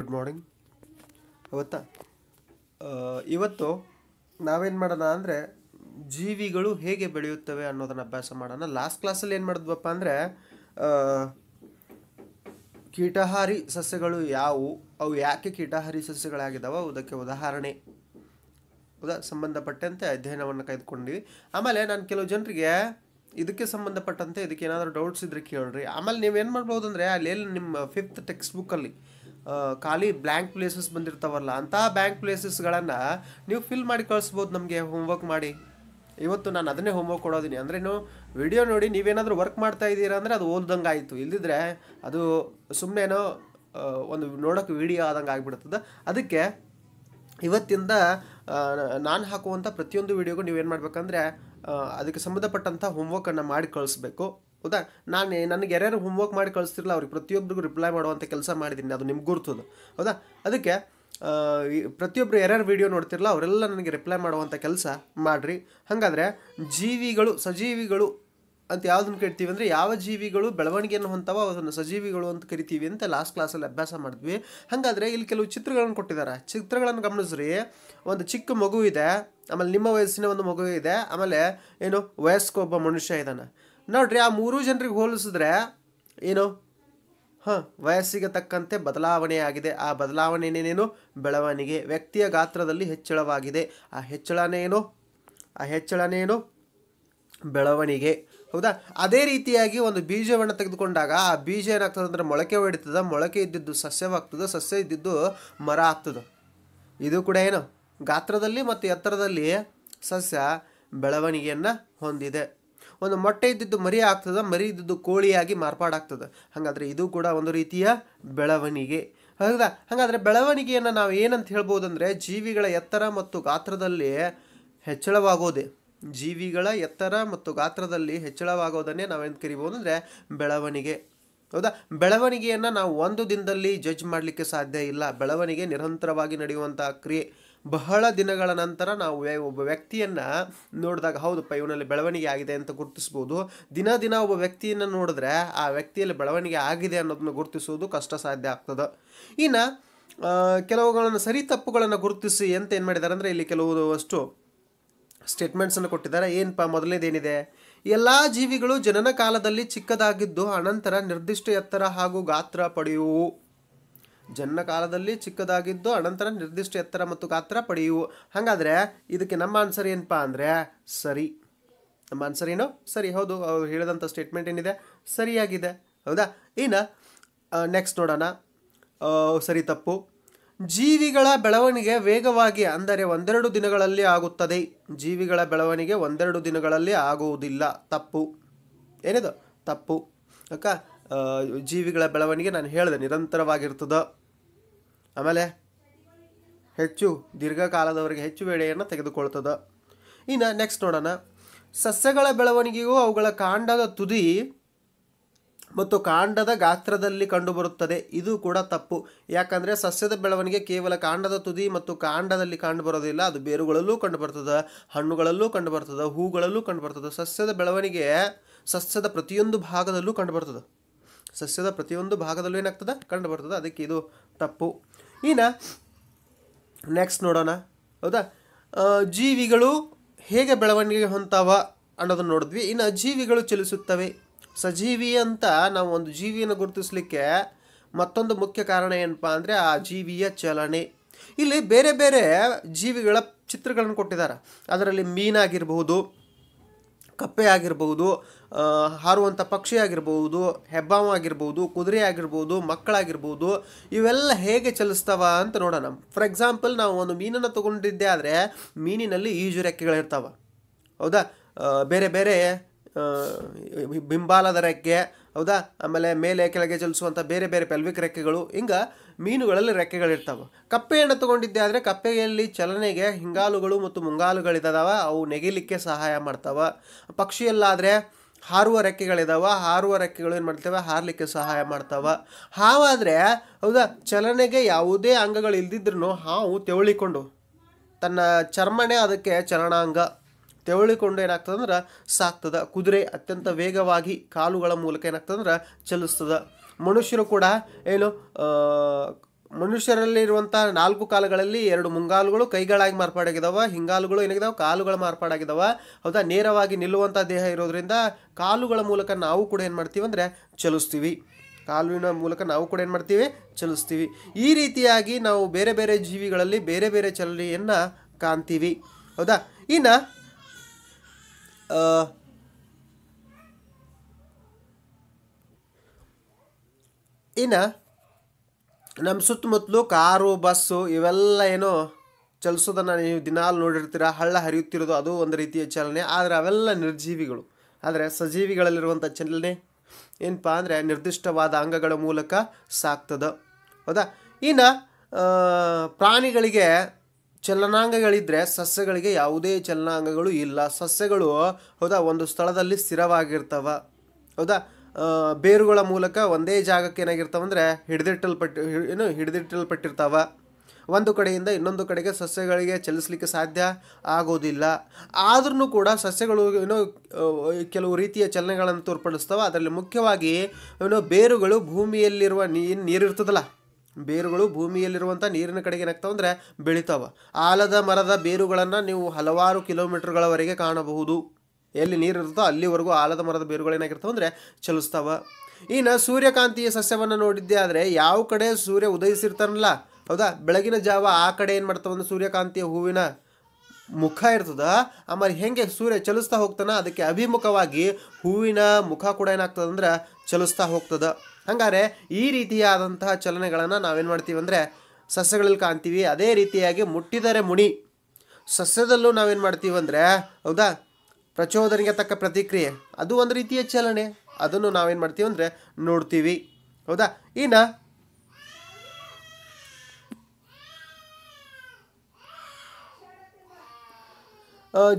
good morning ಗೊತ್ತಾ ಇವತ್ತು ನಾವೇನು ಮಾಡೋಣ ಅಂದರೆ ಜೀವಿಗಳು ಹೇಗೆ ಬೆಳೆಯುತ್ತವೆ ಅನ್ನೋದನ್ನು ಅಭ್ಯಾಸ ಮಾಡೋಣ ಲಾಸ್ಟ್ ಕ್ಲಾಸಲ್ಲಿ ಏನು ಮಾಡಿದ್ವಪ್ಪ ಅಂದರೆ ಕೀಟಹಾರಿ ಸಸ್ಯಗಳು ಯಾವುವು ಅವು ಯಾಕೆ ಕೀಟಹಾರಿ ಸಸ್ಯಗಳಾಗಿದ್ದಾವೆ ಅದಕ್ಕೆ ಉದಾಹರಣೆ ಉದಾ ಸಂಬಂಧಪಟ್ಟಂತೆ ಅಧ್ಯಯನವನ್ನು ಕಾಯ್ದುಕೊಂಡಿವಿ ಆಮೇಲೆ ನಾನು ಕೆಲವು ಜನರಿಗೆ ಇದಕ್ಕೆ ಸಂಬಂಧಪಟ್ಟಂತೆ ಇದಕ್ಕೆ ಏನಾದರೂ ಡೌಟ್ಸ್ ಇದ್ದರೆ ಕೇಳ್ರಿ ಆಮೇಲೆ ನೀವೇನು ಮಾಡ್ಬೋದು ಅಂದರೆ ಅಲ್ಲಿ ನಿಮ್ಮ ಫಿಫ್ತ್ ಟೆಕ್ಸ್ಟ್ ಬುಕ್ಕಲ್ಲಿ ಖಾಲಿ ಬ್ಲ್ಯಾಂಕ್ ಪ್ಲೇಸಸ್ ಬಂದಿರ್ತಾವಲ್ಲ ಅಂತ ಬ್ಯಾಂಕ್ ಪ್ಲೇಸಸ್ಗಳನ್ನು ನೀವು ಫಿಲ್ ಮಾಡಿ ಕಳಿಸ್ಬೋದು ನಮಗೆ ಹೋಮ್ವರ್ಕ್ ಮಾಡಿ ಇವತ್ತು ನಾನು ಅದನ್ನೇ ಹೋಮ್ವರ್ಕ್ ಕೊಡೋದೀನಿ ಅಂದರೆ ನೀವು ವಿಡಿಯೋ ನೋಡಿ ನೀವೇನಾದರೂ ವರ್ಕ್ ಮಾಡ್ತಾ ಇದ್ದೀರಾ ಅಂದರೆ ಅದು ಓದ್ದಂಗೆ ಆಯಿತು ಇಲ್ಲದಿದ್ರೆ ಅದು ಸುಮ್ಮನೆ ಒಂದು ನೋಡೋಕೆ ವಿಡಿಯೋ ಆದಂಗೆ ಆಗಿಬಿಡ್ತದೆ ಅದಕ್ಕೆ ಇವತ್ತಿಂದ ನಾನು ಹಾಕುವಂಥ ಪ್ರತಿಯೊಂದು ವಿಡಿಯೋಗೂ ನೀವೇನು ಮಾಡಬೇಕಂದ್ರೆ ಅದಕ್ಕೆ ಸಂಬಂಧಪಟ್ಟಂಥ ಹೋಮ್ವರ್ಕನ್ನು ಮಾಡಿ ಕಳಿಸ್ಬೇಕು ಹೌದಾ ನಾನು ನನಗೆ ಯಾರ್ಯಾರು ಹೋಮ್ವರ್ಕ್ ಮಾಡಿ ಕಳಿಸ್ತಿರಲ್ಲ ಅವ್ರಿಗೆ ಪ್ರತಿಯೊಬ್ಬರಿಗೂ ರಿಪ್ಲೈ ಮಾಡುವಂಥ ಕೆಲಸ ಮಾಡಿದ್ದೀನಿ ಅದು ನಿಮ್ಗೆ ಗುರ್ತದು ಹೌದಾ ಅದಕ್ಕೆ ಪ್ರತಿಯೊಬ್ಬರು ಯಾರ್ಯಾರು ವೀಡಿಯೋ ನೋಡ್ತಿರಲ್ಲ ಅವರೆಲ್ಲ ನನಗೆ ರಿಪ್ಲೈ ಮಾಡುವಂಥ ಕೆಲಸ ಮಾಡಿರಿ ಹಾಗಾದರೆ ಜೀವಿಗಳು ಸಜೀವಿಗಳು ಅಂತ ಯಾವುದನ್ನು ಕರಿತೀವಿ ಅಂದರೆ ಯಾವ ಜೀವಿಗಳು ಬೆಳವಣಿಗೆಯನ್ನು ಹೊಂತವ ಅದನ್ನು ಸಜೀವಿಗಳು ಅಂತ ಕರಿತೀವಿ ಅಂತ ಲಾಸ್ಟ್ ಕ್ಲಾಸಲ್ಲಿ ಅಭ್ಯಾಸ ಮಾಡಿದ್ವಿ ಹಾಗಾದರೆ ಇಲ್ಲಿ ಕೆಲವು ಚಿತ್ರಗಳನ್ನು ಕೊಟ್ಟಿದ್ದಾರೆ ಚಿತ್ರಗಳನ್ನು ಗಮನಿಸ್ರಿ ಒಂದು ಚಿಕ್ಕ ಮಗು ಇದೆ ಆಮೇಲೆ ನಿಮ್ಮ ವಯಸ್ಸಿನ ಒಂದು ಮಗು ಇದೆ ಆಮೇಲೆ ಏನು ವಯಸ್ಕ ಒಬ್ಬ ಮನುಷ್ಯ ಇದ್ದಾನೆ ನೋಡ್ರಿ ಆ ಮೂರು ಜನರಿಗೆ ಹೋಲಿಸಿದ್ರೆ ಏನು ಹಾಂ ವಯಸ್ಸಿಗೆ ತಕ್ಕಂತೆ ಬದಲಾವಣೆಯಾಗಿದೆ ಆ ಬದಲಾವಣೆನೇನೇನು ಬೆಳವಣಿಗೆ ವ್ಯಕ್ತಿಯ ಗಾತ್ರದಲ್ಲಿ ಹೆಚ್ಚಳವಾಗಿದೆ ಆ ಹೆಚ್ಚಳನೇನು ಆ ಹೆಚ್ಚಳನೇನು ಬೆಳವಣಿಗೆ ಹೌದಾ ಅದೇ ರೀತಿಯಾಗಿ ಒಂದು ಬೀಜವನ್ನು ತೆಗೆದುಕೊಂಡಾಗ ಆ ಬೀಜ ಏನಾಗ್ತದೆ ಅಂದರೆ ಮೊಳಕೆ ಹೊಡಿತದ ಮೊಳಕೆ ಇದ್ದಿದ್ದು ಸಸ್ಯವಾಗ್ತದೆ ಸಸ್ಯ ಇದ್ದಿದ್ದು ಮರ ಆಗ್ತದೆ ಇದು ಕೂಡ ಏನು ಗಾತ್ರದಲ್ಲಿ ಮತ್ತು ಎತ್ತರದಲ್ಲಿ ಸಸ್ಯ ಬೆಳವಣಿಗೆಯನ್ನು ಹೊಂದಿದೆ ಒಂದು ಮೊಟ್ಟೆ ಇದ್ದಿದ್ದು ಮರಿ ಆಗ್ತದೆ ಮರಿ ಇದ್ದಿದ್ದು ಕೋಳಿಯಾಗಿ ಮಾರ್ಪಾಡಾಗ್ತದೆ ಹಾಗಾದರೆ ಇದು ಕೂಡ ಒಂದು ರೀತಿಯ ಬೆಳವಣಿಗೆ ಹೌದಾ ಹಾಗಾದರೆ ಬೆಳವಣಿಗೆಯನ್ನು ನಾವು ಏನಂತ ಹೇಳ್ಬೋದಂದರೆ ಜೀವಿಗಳ ಎತ್ತರ ಮತ್ತು ಗಾತ್ರದಲ್ಲಿ ಹೆಚ್ಚಳವಾಗೋದೆ ಜೀವಿಗಳ ಎತ್ತರ ಮತ್ತು ಗಾತ್ರದಲ್ಲಿ ಹೆಚ್ಚಳವಾಗೋದನ್ನೇ ನಾವೇನು ಕರಿಬೋದು ಅಂದರೆ ಬೆಳವಣಿಗೆ ಹೌದಾ ಬೆಳವಣಿಗೆಯನ್ನು ನಾವು ಒಂದು ದಿನದಲ್ಲಿ ಜಡ್ಜ್ ಮಾಡಲಿಕ್ಕೆ ಸಾಧ್ಯ ಇಲ್ಲ ಬೆಳವಣಿಗೆ ನಿರಂತರವಾಗಿ ನಡೆಯುವಂಥ ಕ್ರಿಯೆ ಬಹಳ ದಿನಗಳ ನಂತರ ನಾವು ಒಬ್ಬ ವ್ಯಕ್ತಿಯನ್ನು ನೋಡಿದಾಗ ಹೌದಪ್ಪ ಇವನಲ್ಲಿ ಬೆಳವಣಿಗೆ ಆಗಿದೆ ಅಂತ ಗುರುತಿಸ್ಬೋದು ದಿನ ದಿನ ಒಬ್ಬ ವ್ಯಕ್ತಿಯನ್ನು ನೋಡಿದ್ರೆ ಆ ವ್ಯಕ್ತಿಯಲ್ಲಿ ಬೆಳವಣಿಗೆ ಆಗಿದೆ ಅನ್ನೋದನ್ನು ಗುರುತಿಸುವುದು ಕಷ್ಟ ಸಾಧ್ಯ ಆಗ್ತದೆ ಇನ್ನು ಕೆಲವುಗಳನ್ನು ಸರಿ ತಪ್ಪುಗಳನ್ನು ಗುರುತಿಸಿ ಅಂತ ಏನು ಮಾಡಿದ್ದಾರೆ ಅಂದರೆ ಇಲ್ಲಿ ಕೆಲವು ಅಷ್ಟು ಸ್ಟೇಟ್ಮೆಂಟ್ಸನ್ನು ಕೊಟ್ಟಿದ್ದಾರೆ ಏನಪ್ಪ ಮೊದಲನೇದೇನಿದೆ ಎಲ್ಲ ಜೀವಿಗಳು ಜನನ ಕಾಲದಲ್ಲಿ ಚಿಕ್ಕದಾಗಿದ್ದು ಅನಂತರ ನಿರ್ದಿಷ್ಟ ಎತ್ತರ ಹಾಗೂ ಗಾತ್ರ ಪಡೆಯುವು ಜನ್ನ ಕಾಲದಲ್ಲಿ ಚಿಕ್ಕದಾಗಿದ್ದು ಅನಂತರ ನಿರ್ದಿಷ್ಟ ಎತ್ತರ ಮತ್ತು ಗಾತ್ರ ಪಡೆಯುವು ಹಾಗಾದರೆ ಇದಕ್ಕೆ ನಮ್ಮ ಆನ್ಸರ್ ಏನಪ್ಪ ಅಂದರೆ ಸರಿ ನಮ್ಮ ಆನ್ಸರ್ ಏನು ಸರಿ ಹೌದು ಅವ್ರು ಹೇಳಿದಂಥ ಸ್ಟೇಟ್ಮೆಂಟ್ ಏನಿದೆ ಸರಿಯಾಗಿದೆ ಹೌದಾ ಇನ್ನು ನೆಕ್ಸ್ಟ್ ನೋಡೋಣ ಸರಿ ತಪ್ಪು ಜೀವಿಗಳ ಬೆಳವಣಿಗೆ ವೇಗವಾಗಿ ಅಂದರೆ ಒಂದೆರಡು ದಿನಗಳಲ್ಲಿ ಆಗುತ್ತದೆ ಜೀವಿಗಳ ಬೆಳವಣಿಗೆ ಒಂದೆರಡು ದಿನಗಳಲ್ಲಿ ಆಗುವುದಿಲ್ಲ ತಪ್ಪು ಏನಿದು ತಪ್ಪು ಅಕ್ಕ ಜೀವಿಗಳ ಬೆಳವಣಿಗೆ ನಾನು ಹೇಳಿದೆ ನಿರಂತರವಾಗಿರ್ತದ ಆಮೇಲೆ ಹೆಚ್ಚು ದೀರ್ಘಕಾಲದವರೆಗೆ ಹೆಚ್ಚು ವೇಳೆಯನ್ನು ತೆಗೆದುಕೊಳ್ತದೆ ಇನ್ನು ನೆಕ್ಸ್ಟ್ ನೋಡೋಣ ಸಸ್ಯಗಳ ಬೆಳವಣಿಗೆಗೂ ಅವುಗಳ ಕಾಂಡದ ತುದಿ ಮತ್ತು ಕಾಂಡದ ಗಾತ್ರದಲ್ಲಿ ಕಂಡುಬರುತ್ತದೆ ಇದು ಕೂಡ ತಪ್ಪು ಯಾಕಂದರೆ ಸಸ್ಯದ ಬೆಳವಣಿಗೆ ಕೇವಲ ಕಾಂಡದ ತುದಿ ಮತ್ತು ಕಾಂಡದಲ್ಲಿ ಕಂಡುಬರೋದಿಲ್ಲ ಅದು ಬೇರುಗಳಲ್ಲೂ ಕಂಡುಬರ್ತದೆ ಹಣ್ಣುಗಳಲ್ಲೂ ಕಂಡುಬರ್ತದೆ ಹೂಗಳಲ್ಲೂ ಬರ್ತದೆ ಸಸ್ಯದ ಬೆಳವಣಿಗೆ ಸಸ್ಯದ ಪ್ರತಿಯೊಂದು ಭಾಗದಲ್ಲೂ ಕಂಡುಬರ್ತದೆ ಸಸ್ಯದ ಪ್ರತಿಯೊಂದು ಭಾಗದಲ್ಲೂ ಏನಾಗ್ತದೆ ಕಂಡು ಬರ್ತದೆ ಅದಕ್ಕೆ ಇದು ತಪ್ಪು ಇನ್ನು ನೆಕ್ಸ್ಟ್ ನೋಡೋಣ ಹೌದಾ ಜೀವಿಗಳು ಹೇಗೆ ಬೆಳವಣಿಗೆ ಹೊಂತಾವ ಅನ್ನೋದನ್ನು ನೋಡಿದ್ವಿ ಇನ್ನು ಜೀವಿಗಳು ಚಲಿಸುತ್ತವೆ ಸಜೀವಿ ಅಂತ ನಾವು ಒಂದು ಜೀವಿಯನ್ನು ಗುರುತಿಸಲಿಕ್ಕೆ ಮತ್ತೊಂದು ಮುಖ್ಯ ಕಾರಣ ಏನಪ್ಪ ಅಂದರೆ ಆ ಜೀವಿಯ ಚಲನೆ ಇಲ್ಲಿ ಬೇರೆ ಬೇರೆ ಜೀವಿಗಳ ಚಿತ್ರಗಳನ್ನು ಕೊಟ್ಟಿದ್ದಾರೆ ಅದರಲ್ಲಿ ಮೀನಾಗಿರಬಹುದು ಕಪ್ಪೆ ಆಗಿರ್ಬೋದು ಹಾರುವಂಥ ಪಕ್ಷಿ ಆಗಿರ್ಬೋದು ಹೆಬ್ಬಾವು ಆಗಿರ್ಬೋದು ಕುದುರೆ ಆಗಿರ್ಬೋದು ಮಕ್ಕಳಾಗಿರ್ಬೋದು ಇವೆಲ್ಲ ಹೇಗೆ ಚಲಿಸ್ತಾವ ಅಂತ ನೋಡೋಣ ಫಾರ್ ಎಕ್ಸಾಂಪಲ್ ನಾವು ಒಂದು ಮೀನನ್ನು ತೊಗೊಂಡಿದ್ದೆ ಆದರೆ ಮೀನಿನಲ್ಲಿ ಈಜು ರೆಕ್ಕೆಗಳಿರ್ತಾವ ಹೌದಾ ಬೇರೆ ಬೇರೆ ಬಿಂಬಾಲದ ರೆಕ್ಕೆ ಹೌದಾ ಆಮೇಲೆ ಮೇಲೆ ಕೆಳಗೆ ಚಲಿಸುವಂಥ ಬೇರೆ ಬೇರೆ ಪೆಲ್ವಿಕ್ ರೆಕ್ಕೆಗಳು ಹಿಂಗೆ ಮೀನುಗಳಲ್ಲಿ ರೆಕ್ಕೆಗಳಿರ್ತಾವೆ ಕಪ್ಪೆಯನ್ನು ತೊಗೊಂಡಿದ್ದೆ ಆದರೆ ಕಪ್ಪೆಯಲ್ಲಿ ಚಲನೆಗೆ ಹಿಂಗಾಲುಗಳು ಮತ್ತು ಮುಂಗಾಲುಗಳಿದ್ದಾವೆ ಅವು ನೆಗಿಲಿಕ್ಕೆ ಸಹಾಯ ಮಾಡ್ತಾವೆ ಪಕ್ಷಿಯಲ್ಲಾದರೆ ಹಾರುವ ರೆಕ್ಕೆಗಳಿದಾವೆ ಹಾರುವ ರೆಕ್ಕೆಗಳು ಏನು ಮಾಡ್ತವೆ ಹಾರಲಿಕ್ಕೆ ಸಹಾಯ ಮಾಡ್ತಾವೆ ಹಾವಾದರೆ ಹೌದಾ ಚಲನೆಗೆ ಯಾವುದೇ ಅಂಗಗಳು ಇಲ್ದಿದ್ರೂ ಹಾವು ತೆವಳಿಕೊಂಡು ತನ್ನ ಚರ್ಮನೇ ಅದಕ್ಕೆ ಚಲನಾಂಗ ತೆವಳಿಕೊಂಡು ಏನಾಗ್ತದಂದ್ರೆ ಸಾಕ್ತದ ಕುದುರೆ ಅತ್ಯಂತ ವೇಗವಾಗಿ ಕಾಲುಗಳ ಮೂಲಕ ಏನಾಗ್ತದಂದ್ರೆ ಚಲಿಸ್ತದ ಮನುಷ್ಯರು ಕೂಡ ಏನು ಮನುಷ್ಯರಲ್ಲಿರುವಂಥ ನಾಲ್ಕು ಕಾಲುಗಳಲ್ಲಿ ಎರಡು ಮುಂಗಾಲುಗಳು ಕೈಗಳಾಗಿ ಮಾರ್ಪಾಡಾಗಿದ್ದಾವೆ ಹಿಂಗಾಲುಗಳು ಏನಾಗಿದಾವೆ ಕಾಲುಗಳು ಮಾರ್ಪಾಡಾಗಿದ್ದಾವೆ ಹೌದಾ ನೇರವಾಗಿ ನಿಲ್ಲುವಂಥ ದೇಹ ಇರೋದ್ರಿಂದ ಕಾಲುಗಳ ಮೂಲಕ ನಾವು ಕೂಡ ಏನು ಮಾಡ್ತೀವಿ ಅಂದರೆ ಚಲಿಸ್ತೀವಿ ಕಾಲುವಿನ ಮೂಲಕ ನಾವು ಕೂಡ ಏನು ಮಾಡ್ತೀವಿ ಚಲಿಸ್ತೀವಿ ಈ ರೀತಿಯಾಗಿ ನಾವು ಬೇರೆ ಬೇರೆ ಜೀವಿಗಳಲ್ಲಿ ಬೇರೆ ಬೇರೆ ಚಲನೆಯನ್ನು ಕಾಣ್ತೀವಿ ಹೌದಾ ಇನ್ನು ಇನ್ನು ನಮ್ಮ ಸುತ್ತಮುತ್ತಲು ಕಾರು ಬಸ್ಸು ಇವೆಲ್ಲ ಏನೋ ಚಲಿಸೋದನ್ನು ನೀವು ದಿನಾಲು ನೋಡಿರ್ತೀರ ಹಳ್ಳ ಹರಿಯುತ್ತಿರೋದು ಅದು ಒಂದು ರೀತಿಯ ಚಲನೆ ಆದರೆ ಅವೆಲ್ಲ ನಿರ್ಜೀವಿಗಳು ಆದರೆ ಸಜೀವಿಗಳಲ್ಲಿರುವಂಥ ಚಲನೆ ಏನಪ್ಪ ಅಂದರೆ ನಿರ್ದಿಷ್ಟವಾದ ಅಂಗಗಳ ಮೂಲಕ ಸಾಕ್ತದ ಹೌದಾ ಇನ್ನು ಪ್ರಾಣಿಗಳಿಗೆ ಚಲನಾಂಗಗಳಿದ್ದರೆ ಸಸ್ಯಗಳಿಗೆ ಯಾವುದೇ ಚಲನಾಂಗಗಳು ಇಲ್ಲ ಸಸ್ಯಗಳು ಹೌದಾ ಒಂದು ಸ್ಥಳದಲ್ಲಿ ಸ್ಥಿರವಾಗಿರ್ತವೆ ಹೌದಾ ಬೇರುಗಳ ಮೂಲಕ ಒಂದೇ ಜಾಗಕ್ಕೆ ಏನಾಗಿರ್ತಾವಂದರೆ ಹಿಡಿದಿಟ್ಟಲ್ಪಟ್ಟು ಏನು ಹಿಡಿದಿಟ್ಟಲ್ಪಟ್ಟಿರ್ತಾವ ಒಂದು ಕಡೆಯಿಂದ ಇನ್ನೊಂದು ಕಡೆಗೆ ಸಸ್ಯಗಳಿಗೆ ಚಲಿಸಲಿಕ್ಕೆ ಸಾಧ್ಯ ಆಗೋದಿಲ್ಲ ಆದ್ರೂ ಕೂಡ ಸಸ್ಯಗಳು ಏನೋ ಕೆಲವು ರೀತಿಯ ಚಲನೆಗಳನ್ನು ತೋರ್ಪಡಿಸ್ತವೆ ಅದರಲ್ಲಿ ಮುಖ್ಯವಾಗಿ ಏನೋ ಬೇರುಗಳು ಭೂಮಿಯಲ್ಲಿರುವ ನೀರು ನೀರಿರ್ತದಲ್ಲ ಬೇರುಗಳು ಭೂಮಿಯಲ್ಲಿರುವಂಥ ನೀರಿನ ಕಡೆಗೆ ಏನಾಗ್ತಾವೆ ಅಂದರೆ ಬೆಳಿತಾವೆ ಆಲದ ಮರದ ಬೇರುಗಳನ್ನು ನೀವು ಹಲವಾರು ಕಿಲೋಮೀಟರ್ಗಳವರೆಗೆ ಕಾಣಬಹುದು ಎಲ್ಲಿ ನೀರು ನೀರಿರುತ್ತೋ ಅಲ್ಲಿವರೆಗೂ ಆಲದ ಮರದ ಬೇರುಗಳೇನಾಗಿರ್ತವೆ ಅಂದರೆ ಚಲಿಸ್ತಾವೆ ಇನ್ನು ಸೂರ್ಯಕಾಂತಿಯ ಸಸ್ಯವನ್ನು ನೋಡಿದ್ದೆ ಆದರೆ ಯಾವ ಕಡೆ ಸೂರ್ಯ ಉದಯಿಸಿರ್ತಾರಲ್ಲ ಹೌದಾ ಬೆಳಗಿನ ಜಾವ ಆ ಕಡೆ ಏನು ಮಾಡ್ತಾವಂದ್ರೆ ಸೂರ್ಯಕಾಂತಿಯ ಹೂವಿನ ಮುಖ ಇರ್ತದ ಆಮೇಲೆ ಹೆಂಗೆ ಸೂರ್ಯ ಚಲಿಸ್ತಾ ಹೋಗ್ತಾನ ಅದಕ್ಕೆ ಅಭಿಮುಖವಾಗಿ ಹೂವಿನ ಮುಖ ಕೂಡ ಏನಾಗ್ತದಂದ್ರೆ ಚಲಿಸ್ತಾ ಹೋಗ್ತದೆ ಹಂಗಾರೆ ಈ ರೀತಿಯಾದಂತಹ ಚಲನೆಗಳನ್ನು ನಾವೇನು ಮಾಡ್ತೀವಿ ಅಂದರೆ ಸಸ್ಯಗಳಲ್ಲಿ ಕಾಣ್ತೀವಿ ಅದೇ ರೀತಿಯಾಗಿ ಮುಟ್ಟಿದರೆ ಮುಣಿ ಸಸ್ಯದಲ್ಲೂ ನಾವೇನು ಮಾಡ್ತೀವಿ ಅಂದರೆ ಹೌದಾ ಪ್ರಚೋದನೆಗೆ ತಕ್ಕ ಪ್ರತಿಕ್ರಿಯೆ ಅದು ಒಂದು ರೀತಿಯ ಚಲನೆ ಅದನ್ನು ನಾವೇನು ಮಾಡ್ತೀವಿ ಅಂದರೆ ನೋಡ್ತೀವಿ ಹೌದಾ ಇನ್ನು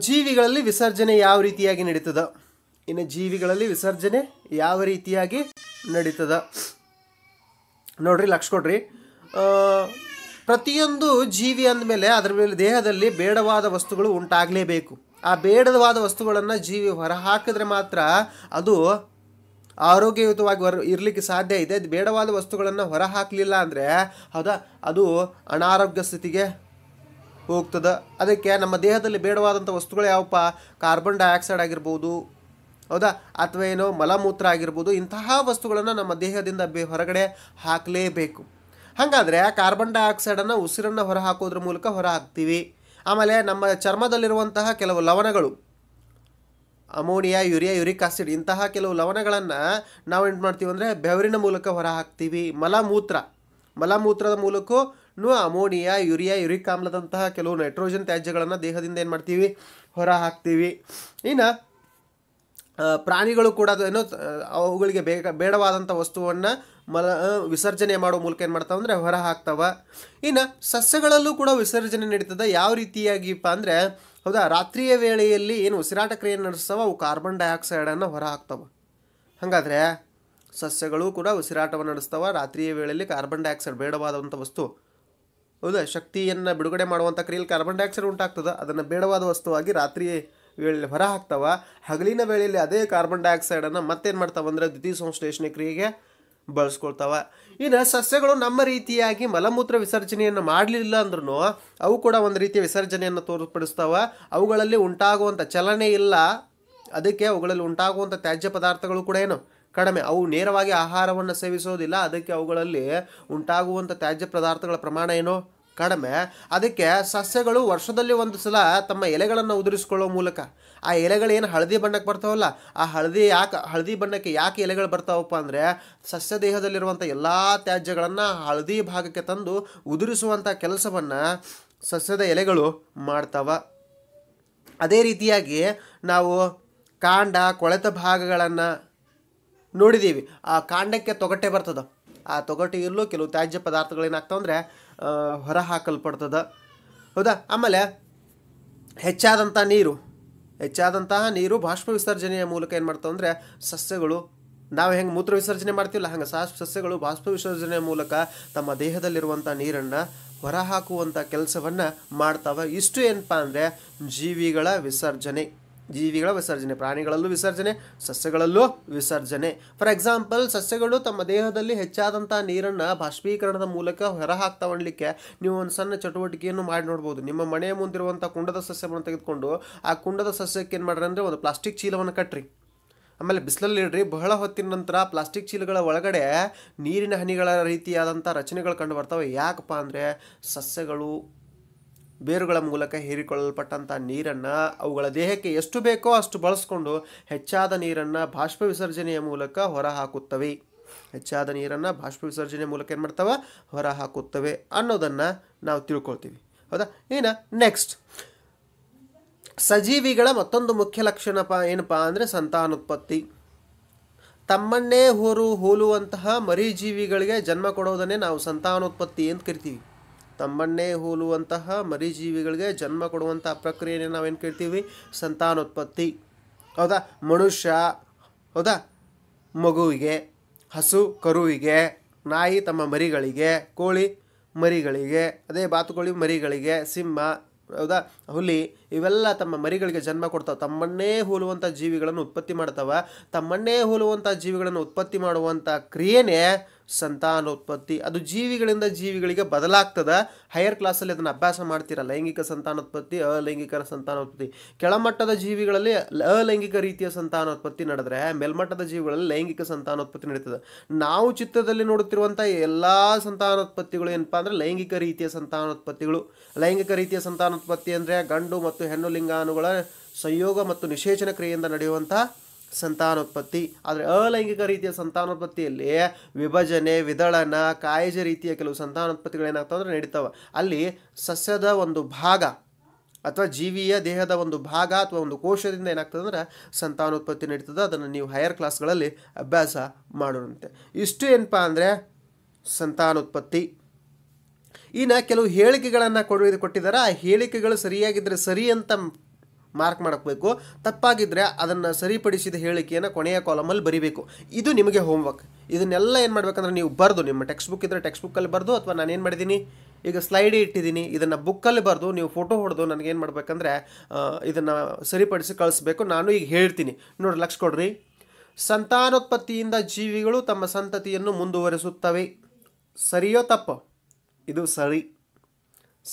ಜೀವಿಗಳಲ್ಲಿ ವಿಸರ್ಜನೆ ಯಾವ ರೀತಿಯಾಗಿ ನಡೀತದ ಇನ್ನು ಜೀವಿಗಳಲ್ಲಿ ವಿಸರ್ಜನೆ ಯಾವ ರೀತಿಯಾಗಿ ನಡೀತದ ನೋಡ್ರಿ ಲಕ್ಷ ಕೊಡ್ರಿ ಪ್ರತಿಯೊಂದು ಜೀವಿ ಅಂದಮೇಲೆ ಅದರ ಮೇಲೆ ದೇಹದಲ್ಲಿ ಬೇಡವಾದ ವಸ್ತುಗಳು ಉಂಟಾಗಲೇಬೇಕು ಆ ಬೇಡವಾದ ವಸ್ತುಗಳನ್ನು ಜೀವಿ ಹೊರಹಾಕಿದ್ರೆ ಮಾತ್ರ ಅದು ಆರೋಗ್ಯಯುತವಾಗಿ ಹೊರ ಇರಲಿಕ್ಕೆ ಸಾಧ್ಯ ಇದೆ ಅದು ಬೇಡವಾದ ವಸ್ತುಗಳನ್ನು ಹೊರಹಾಕಲಿಲ್ಲ ಅಂದರೆ ಹೌದಾ ಅದು ಅನಾರೋಗ್ಯ ಸ್ಥಿತಿಗೆ ಹೋಗ್ತದೆ ಅದಕ್ಕೆ ನಮ್ಮ ದೇಹದಲ್ಲಿ ಬೇಡವಾದಂಥ ವಸ್ತುಗಳು ಯಾವಪ್ಪ ಕಾರ್ಬನ್ ಡೈಆಕ್ಸೈಡ್ ಆಗಿರ್ಬೋದು ಹೌದಾ ಅಥವಾ ಏನೋ ಮಲಮೂತ್ರ ಆಗಿರ್ಬೋದು ಇಂತಹ ವಸ್ತುಗಳನ್ನು ನಮ್ಮ ದೇಹದಿಂದ ಬೇ ಹೊರಗಡೆ ಹಾಕಲೇಬೇಕು ಹಾಗಾದರೆ ಕಾರ್ಬನ್ ಡೈಆಕ್ಸೈಡನ್ನು ಉಸಿರನ್ನು ಹೊರ ಹಾಕೋದ್ರ ಮೂಲಕ ಹೊರ ಹಾಕ್ತೀವಿ ಆಮೇಲೆ ನಮ್ಮ ಚರ್ಮದಲ್ಲಿರುವಂತಹ ಕೆಲವು ಲವಣಗಳು ಅಮೋನಿಯಾ ಯೂರಿಯಾ ಯುರಿಕ್ ಆಸಿಡ್ ಇಂತಹ ಕೆಲವು ಲವಣಗಳನ್ನು ನಾವು ಏನು ಮಾಡ್ತೀವಿ ಅಂದರೆ ಬೆವರಿನ ಮೂಲಕ ಹೊರ ಹಾಕ್ತೀವಿ ಮಲಮೂತ್ರ ಮಲಮೂತ್ರದ ಮೂಲಕವೂ ಅಮೋನಿಯಾ ಯೂರಿಯಾ ಯುರಿಕ್ ಆಮ್ಲದಂತಹ ಕೆಲವು ನೈಟ್ರೋಜನ್ ತ್ಯಾಜ್ಯಗಳನ್ನು ದೇಹದಿಂದ ಏನು ಮಾಡ್ತೀವಿ ಹೊರ ಹಾಕ್ತೀವಿ ಇನ್ನು ಪ್ರಾಣಿಗಳು ಕೂಡ ಏನು ಅವುಗಳಿಗೆ ಬೇಗ ಬೇಡವಾದಂಥ ವಸ್ತುವನ್ನು ಮಲ ವಿಸರ್ಜನೆ ಮಾಡೋ ಮೂಲಕ ಏನು ಮಾಡ್ತಾವೆ ಅಂದರೆ ಹೊರ ಹಾಕ್ತಾವೆ ಇನ್ನು ಸಸ್ಯಗಳಲ್ಲೂ ಕೂಡ ವಿಸರ್ಜನೆ ನಡೀತದೆ ಯಾವ ರೀತಿಯಾಗಿಪ್ಪ ಅಂದರೆ ಹೌದಾ ರಾತ್ರಿಯ ವೇಳೆಯಲ್ಲಿ ಏನು ಉಸಿರಾಟ ಕ್ರಿಯೆ ನಡೆಸ್ತಾವೆ ಅವು ಕಾರ್ಬನ್ ಡೈಆಕ್ಸೈಡನ್ನು ಹೊರ ಹಾಕ್ತಾವೆ ಹಾಗಾದರೆ ಸಸ್ಯಗಳು ಕೂಡ ಉಸಿರಾಟವನ್ನು ನಡೆಸ್ತಾವ ರಾತ್ರಿಯ ವೇಳೆಯಲ್ಲಿ ಕಾರ್ಬನ್ ಡೈಆಕ್ಸೈಡ್ ಬೇಡವಾದಂಥ ವಸ್ತು ಹೌದಾ ಶಕ್ತಿಯನ್ನು ಬಿಡುಗಡೆ ಮಾಡುವಂಥ ಕ್ರಿಯೆಯಲ್ಲಿ ಕಾರ್ಬನ್ ಡೈಆಕ್ಸೈಡ್ ಉಂಟಾಗ್ತದೆ ಅದನ್ನು ಬೇಡವಾದ ವಸ್ತುವಾಗಿ ರಾತ್ರಿಯೇ ಹೊರ ಹಾಕ್ತಾವ ಹಗಲಿನ ವೇಳೆಯಲ್ಲಿ ಅದೇ ಕಾರ್ಬನ್ ಡೈಆಕ್ಸೈಡನ್ನು ಮತ್ತೇನು ಮಾಡ್ತಾವೆ ಅಂದರೆ ದ್ವಿತೀಯ ಸಂಶ್ಲೇಷಣೆ ಕ್ರಿಯೆಗೆ ಬಳಸ್ಕೊಳ್ತಾವ ಇನ್ನು ಸಸ್ಯಗಳು ನಮ್ಮ ರೀತಿಯಾಗಿ ಮಲಮೂತ್ರ ವಿಸರ್ಜನೆಯನ್ನು ಮಾಡಲಿಲ್ಲ ಅಂದ್ರೂ ಅವು ಕೂಡ ಒಂದು ರೀತಿಯ ವಿಸರ್ಜನೆಯನ್ನು ತೋರ್ಪಡಿಸ್ತಾವ ಅವುಗಳಲ್ಲಿ ಉಂಟಾಗುವಂಥ ಚಲನೆ ಇಲ್ಲ ಅದಕ್ಕೆ ಅವುಗಳಲ್ಲಿ ಉಂಟಾಗುವಂಥ ತ್ಯಾಜ್ಯ ಪದಾರ್ಥಗಳು ಕೂಡ ಏನು ಕಡಿಮೆ ಅವು ನೇರವಾಗಿ ಆಹಾರವನ್ನು ಸೇವಿಸೋದಿಲ್ಲ ಅದಕ್ಕೆ ಅವುಗಳಲ್ಲಿ ಉಂಟಾಗುವಂಥ ತ್ಯಾಜ್ಯ ಪದಾರ್ಥಗಳ ಪ್ರಮಾಣ ಏನು ಕಡಿಮೆ ಅದಕ್ಕೆ ಸಸ್ಯಗಳು ವರ್ಷದಲ್ಲಿ ಒಂದು ಸಲ ತಮ್ಮ ಎಲೆಗಳನ್ನು ಉದುರಿಸ್ಕೊಳ್ಳೋ ಮೂಲಕ ಆ ಎಲೆಗಳೇನು ಹಳದಿ ಬಣ್ಣಕ್ಕೆ ಬರ್ತಾವಲ್ಲ ಆ ಹಳದಿ ಯಾಕೆ ಹಳದಿ ಬಣ್ಣಕ್ಕೆ ಯಾಕೆ ಎಲೆಗಳು ಬರ್ತಾವಪ್ಪ ಅಂದರೆ ಸಸ್ಯ ದೇಹದಲ್ಲಿರುವಂಥ ಎಲ್ಲ ತ್ಯಾಜ್ಯಗಳನ್ನು ಹಳದಿ ಭಾಗಕ್ಕೆ ತಂದು ಉದುರಿಸುವಂಥ ಕೆಲಸವನ್ನು ಸಸ್ಯದ ಎಲೆಗಳು ಮಾಡ್ತಾವ ಅದೇ ರೀತಿಯಾಗಿ ನಾವು ಕಾಂಡ ಕೊಳೆತ ಭಾಗಗಳನ್ನು ನೋಡಿದ್ದೀವಿ ಆ ಕಾಂಡಕ್ಕೆ ತೊಗಟೆ ಬರ್ತದೆ ಆ ತೊಗಟೆಯಲ್ಲೂ ಕೆಲವು ತ್ಯಾಜ್ಯ ಅಂದರೆ ಹೊರ ಹಾಕಲ್ಪಡ್ತದ ಹೌದಾ ಆಮೇಲೆ ಹೆಚ್ಚಾದಂಥ ನೀರು ಹೆಚ್ಚಾದಂತಹ ನೀರು ಬಾಷ್ಪ ವಿಸರ್ಜನೆಯ ಮೂಲಕ ಏನು ಮಾಡ್ತಾವೆ ಅಂದರೆ ಸಸ್ಯಗಳು ನಾವು ಹೆಂಗೆ ಮೂತ್ರ ವಿಸರ್ಜನೆ ಮಾಡ್ತೀವಲ್ಲ ಹಂಗೆ ಸಾ ಸಸ್ಯಗಳು ಬಾಷ್ಪ ವಿಸರ್ಜನೆಯ ಮೂಲಕ ತಮ್ಮ ದೇಹದಲ್ಲಿರುವಂಥ ನೀರನ್ನು ಹೊರಹಾಕುವಂಥ ಕೆಲಸವನ್ನು ಮಾಡ್ತಾವೆ ಇಷ್ಟು ಏನಪ್ಪ ಅಂದರೆ ಜೀವಿಗಳ ವಿಸರ್ಜನೆ ಜೀವಿಗಳ ವಿಸರ್ಜನೆ ಪ್ರಾಣಿಗಳಲ್ಲೂ ವಿಸರ್ಜನೆ ಸಸ್ಯಗಳಲ್ಲೂ ವಿಸರ್ಜನೆ ಫಾರ್ ಎಕ್ಸಾಂಪಲ್ ಸಸ್ಯಗಳು ತಮ್ಮ ದೇಹದಲ್ಲಿ ಹೆಚ್ಚಾದಂಥ ನೀರನ್ನು ಬಾಷ್ಪೀಕರಣದ ಮೂಲಕ ಹಾಕ್ತಾ ಒಣಲಿಕ್ಕೆ ನೀವು ಒಂದು ಸಣ್ಣ ಚಟುವಟಿಕೆಯನ್ನು ಮಾಡಿ ನೋಡ್ಬೋದು ನಿಮ್ಮ ಮನೆಯ ಮುಂದಿರುವಂಥ ಕುಂಡದ ಸಸ್ಯವನ್ನು ತೆಗೆದುಕೊಂಡು ಆ ಕುಂಡದ ಸಸ್ಯಕ್ಕೆ ಏನು ಮಾಡ್ರಿ ಅಂದರೆ ಒಂದು ಪ್ಲಾಸ್ಟಿಕ್ ಚೀಲವನ್ನು ಕಟ್ಟಿರಿ ಆಮೇಲೆ ಬಿಸಿಲಲ್ಲಿ ಇಡ್ರಿ ಬಹಳ ಹೊತ್ತಿನ ನಂತರ ಪ್ಲಾಸ್ಟಿಕ್ ಚೀಲಗಳ ಒಳಗಡೆ ನೀರಿನ ಹನಿಗಳ ರೀತಿಯಾದಂಥ ರಚನೆಗಳು ಕಂಡು ಬರ್ತವೆ ಯಾಕಪ್ಪ ಅಂದರೆ ಸಸ್ಯಗಳು ಬೇರುಗಳ ಮೂಲಕ ಹೀರಿಕೊಳ್ಳಲ್ಪಟ್ಟಂಥ ನೀರನ್ನು ಅವುಗಳ ದೇಹಕ್ಕೆ ಎಷ್ಟು ಬೇಕೋ ಅಷ್ಟು ಬಳಸ್ಕೊಂಡು ಹೆಚ್ಚಾದ ನೀರನ್ನು ಬಾಷ್ಪ ವಿಸರ್ಜನೆಯ ಮೂಲಕ ಹೊರಹಾಕುತ್ತವೆ ಹೆಚ್ಚಾದ ನೀರನ್ನು ಬಾಷ್ಪ ವಿಸರ್ಜನೆ ಮೂಲಕ ಏನು ಮಾಡ್ತವೆ ಹೊರ ಹಾಕುತ್ತವೆ ಅನ್ನೋದನ್ನು ನಾವು ತಿಳ್ಕೊಳ್ತೀವಿ ಹೌದಾ ಏನು ನೆಕ್ಸ್ಟ್ ಸಜೀವಿಗಳ ಮತ್ತೊಂದು ಮುಖ್ಯ ಲಕ್ಷಣಪ ಏನಪ್ಪ ಅಂದರೆ ಸಂತಾನೋತ್ಪತ್ತಿ ತಮ್ಮನ್ನೇ ಹೋರು ಹೋಲುವಂತಹ ಮರಿ ಜೀವಿಗಳಿಗೆ ಜನ್ಮ ಕೊಡೋದನ್ನೇ ನಾವು ಸಂತಾನೋತ್ಪತ್ತಿ ಅಂತ ಕರಿತೀವಿ ತಮ್ಮನ್ನೇ ಹೋಲುವಂತಹ ಜೀವಿಗಳಿಗೆ ಜನ್ಮ ಕೊಡುವಂತಹ ಪ್ರಕ್ರಿಯೆನೇ ನಾವೇನು ಕೇಳ್ತೀವಿ ಸಂತಾನೋತ್ಪತ್ತಿ ಹೌದಾ ಮನುಷ್ಯ ಹೌದಾ ಮಗುವಿಗೆ ಹಸು ಕರುವಿಗೆ ನಾಯಿ ತಮ್ಮ ಮರಿಗಳಿಗೆ ಕೋಳಿ ಮರಿಗಳಿಗೆ ಅದೇ ಬಾತುಕೋಳಿ ಮರಿಗಳಿಗೆ ಸಿಂಹ ಹೌದಾ ಹುಲಿ ಇವೆಲ್ಲ ತಮ್ಮ ಮರಿಗಳಿಗೆ ಜನ್ಮ ಕೊಡ್ತಾವೆ ತಮ್ಮನ್ನೇ ಹೋಲುವಂಥ ಜೀವಿಗಳನ್ನು ಉತ್ಪತ್ತಿ ಮಾಡ್ತಾವೆ ತಮ್ಮನ್ನೇ ಹೋಲುವಂಥ ಜೀವಿಗಳನ್ನು ಉತ್ಪತ್ತಿ ಮಾಡುವಂಥ ಕ್ರಿಯೆನೇ ಸಂತಾನೋತ್ಪತ್ತಿ ಅದು ಜೀವಿಗಳಿಂದ ಜೀವಿಗಳಿಗೆ ಬದಲಾಗ್ತದೆ ಹೈಯರ್ ಕ್ಲಾಸಲ್ಲಿ ಅದನ್ನು ಅಭ್ಯಾಸ ಮಾಡ್ತೀರ ಲೈಂಗಿಕ ಸಂತಾನೋತ್ಪತ್ತಿ ಅಲೈಂಗಿಕ ಸಂತಾನೋತ್ಪತ್ತಿ ಕೆಳಮಟ್ಟದ ಜೀವಿಗಳಲ್ಲಿ ಅಲೈಂಗಿಕ ರೀತಿಯ ಸಂತಾನೋತ್ಪತ್ತಿ ನಡೆದ್ರೆ ಮೇಲ್ಮಟ್ಟದ ಜೀವಿಗಳಲ್ಲಿ ಲೈಂಗಿಕ ಸಂತಾನೋತ್ಪತ್ತಿ ನಡೀತದೆ ನಾವು ಚಿತ್ರದಲ್ಲಿ ನೋಡುತ್ತಿರುವಂಥ ಎಲ್ಲ ಸಂತಾನೋತ್ಪತ್ತಿಗಳು ಏನಪ್ಪ ಅಂದರೆ ಲೈಂಗಿಕ ರೀತಿಯ ಸಂತಾನೋತ್ಪತ್ತಿಗಳು ಲೈಂಗಿಕ ರೀತಿಯ ಸಂತಾನೋತ್ಪತ್ತಿ ಅಂದರೆ ಗಂಡು ಮತ್ತು ಹೆಣ್ಣು ಲಿಂಗಾನುಗಳ ಸಂಯೋಗ ಮತ್ತು ನಿಷೇಚನ ಕ್ರಿಯೆಯಿಂದ ನಡೆಯುವಂಥ ಸಂತಾನೋತ್ಪತ್ತಿ ಆದರೆ ಅಲೈಂಗಿಕ ರೀತಿಯ ಸಂತಾನೋತ್ಪತ್ತಿಯಲ್ಲಿ ವಿಭಜನೆ ವಿದಳನ ಕಾಯಜ ರೀತಿಯ ಕೆಲವು ಏನಾಗ್ತವೆ ಅಂದರೆ ನಡೀತವೆ ಅಲ್ಲಿ ಸಸ್ಯದ ಒಂದು ಭಾಗ ಅಥವಾ ಜೀವಿಯ ದೇಹದ ಒಂದು ಭಾಗ ಅಥವಾ ಒಂದು ಕೋಶದಿಂದ ಏನಾಗ್ತದೆ ಅಂದರೆ ಸಂತಾನೋತ್ಪತ್ತಿ ನಡೀತದೆ ಅದನ್ನು ನೀವು ಹೈಯರ್ ಕ್ಲಾಸ್ಗಳಲ್ಲಿ ಅಭ್ಯಾಸ ಮಾಡೋರಂತೆ ಇಷ್ಟು ಏನಪ್ಪ ಅಂದರೆ ಸಂತಾನೋತ್ಪತ್ತಿ ಇನ್ನು ಕೆಲವು ಹೇಳಿಕೆಗಳನ್ನು ಕೊಡ ಕೊಟ್ಟಿದ್ದಾರೆ ಆ ಹೇಳಿಕೆಗಳು ಸರಿಯಾಗಿದ್ದರೆ ಸರಿ ಅಂತ ಮಾರ್ಕ್ ಮಾಡಬೇಕು ತಪ್ಪಾಗಿದ್ದರೆ ಅದನ್ನು ಸರಿಪಡಿಸಿದ ಹೇಳಿಕೆಯನ್ನು ಕೊನೆಯ ಕಾಲಮಲ್ಲಿ ಬರೀಬೇಕು ಇದು ನಿಮಗೆ ಹೋಮ್ವರ್ಕ್ ಇದನ್ನೆಲ್ಲ ಏನು ಮಾಡಬೇಕಂದ್ರೆ ನೀವು ಬರೆದು ನಿಮ್ಮ ಟೆಕ್ಸ್ಟ್ ಬುಕ್ ಇದ್ದರೆ ಟೆಕ್ಸ್ಟ್ ಬುಕ್ಕಲ್ಲಿ ಬರೆದು ಅಥವಾ ಏನು ಮಾಡಿದ್ದೀನಿ ಈಗ ಸ್ಲೈಡ್ ಇಟ್ಟಿದ್ದೀನಿ ಇದನ್ನು ಬುಕ್ಕಲ್ಲಿ ಬರೆದು ನೀವು ಫೋಟೋ ಹೊಡೆದು ನನಗೇನು ಮಾಡಬೇಕಂದ್ರೆ ಇದನ್ನು ಸರಿಪಡಿಸಿ ಕಳಿಸ್ಬೇಕು ನಾನು ಈಗ ಹೇಳ್ತೀನಿ ನೋಡಿ ಲಕ್ಷ ಕೊಡ್ರಿ ಸಂತಾನೋತ್ಪತ್ತಿಯಿಂದ ಜೀವಿಗಳು ತಮ್ಮ ಸಂತತಿಯನ್ನು ಮುಂದುವರಿಸುತ್ತವೆ ಸರಿಯೋ ತಪ್ಪೋ ಇದು ಸರಿ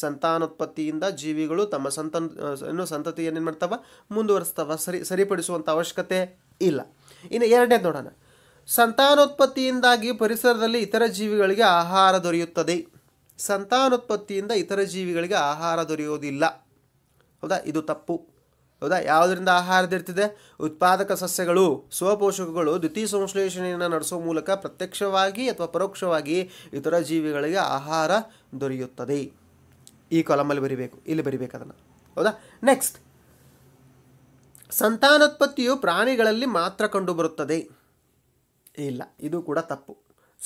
ಸಂತಾನೋತ್ಪತ್ತಿಯಿಂದ ಜೀವಿಗಳು ತಮ್ಮ ಸಂತಾನ ಏನು ಏನು ಮಾಡ್ತಾವ ಮುಂದುವರಿಸ್ತಾವ ಸರಿ ಸರಿಪಡಿಸುವಂಥ ಅವಶ್ಯಕತೆ ಇಲ್ಲ ಇನ್ನು ಎರಡನೇ ನೋಡೋಣ ಸಂತಾನೋತ್ಪತ್ತಿಯಿಂದಾಗಿ ಪರಿಸರದಲ್ಲಿ ಇತರ ಜೀವಿಗಳಿಗೆ ಆಹಾರ ದೊರೆಯುತ್ತದೆ ಸಂತಾನೋತ್ಪತ್ತಿಯಿಂದ ಇತರ ಜೀವಿಗಳಿಗೆ ಆಹಾರ ದೊರೆಯೋದಿಲ್ಲ ಹೌದಾ ಇದು ತಪ್ಪು ಹೌದಾ ಯಾವುದರಿಂದ ಆಹಾರ ದೊರೆತಿದೆ ಉತ್ಪಾದಕ ಸಸ್ಯಗಳು ಸ್ವಪೋಷಕಗಳು ದ್ವಿತೀಯ ಸಂಶ್ಲೇಷಣೆಯನ್ನು ನಡೆಸೋ ಮೂಲಕ ಪ್ರತ್ಯಕ್ಷವಾಗಿ ಅಥವಾ ಪರೋಕ್ಷವಾಗಿ ಇತರ ಜೀವಿಗಳಿಗೆ ಆಹಾರ ದೊರೆಯುತ್ತದೆ ಈ ಕಾಲಮಲ್ಲಿ ಬರಿಬೇಕು ಇಲ್ಲಿ ಬರಿಬೇಕು ಅದನ್ನು ಹೌದಾ ನೆಕ್ಸ್ಟ್ ಸಂತಾನೋತ್ಪತ್ತಿಯು ಪ್ರಾಣಿಗಳಲ್ಲಿ ಮಾತ್ರ ಕಂಡುಬರುತ್ತದೆ ಇಲ್ಲ ಇದು ಕೂಡ ತಪ್ಪು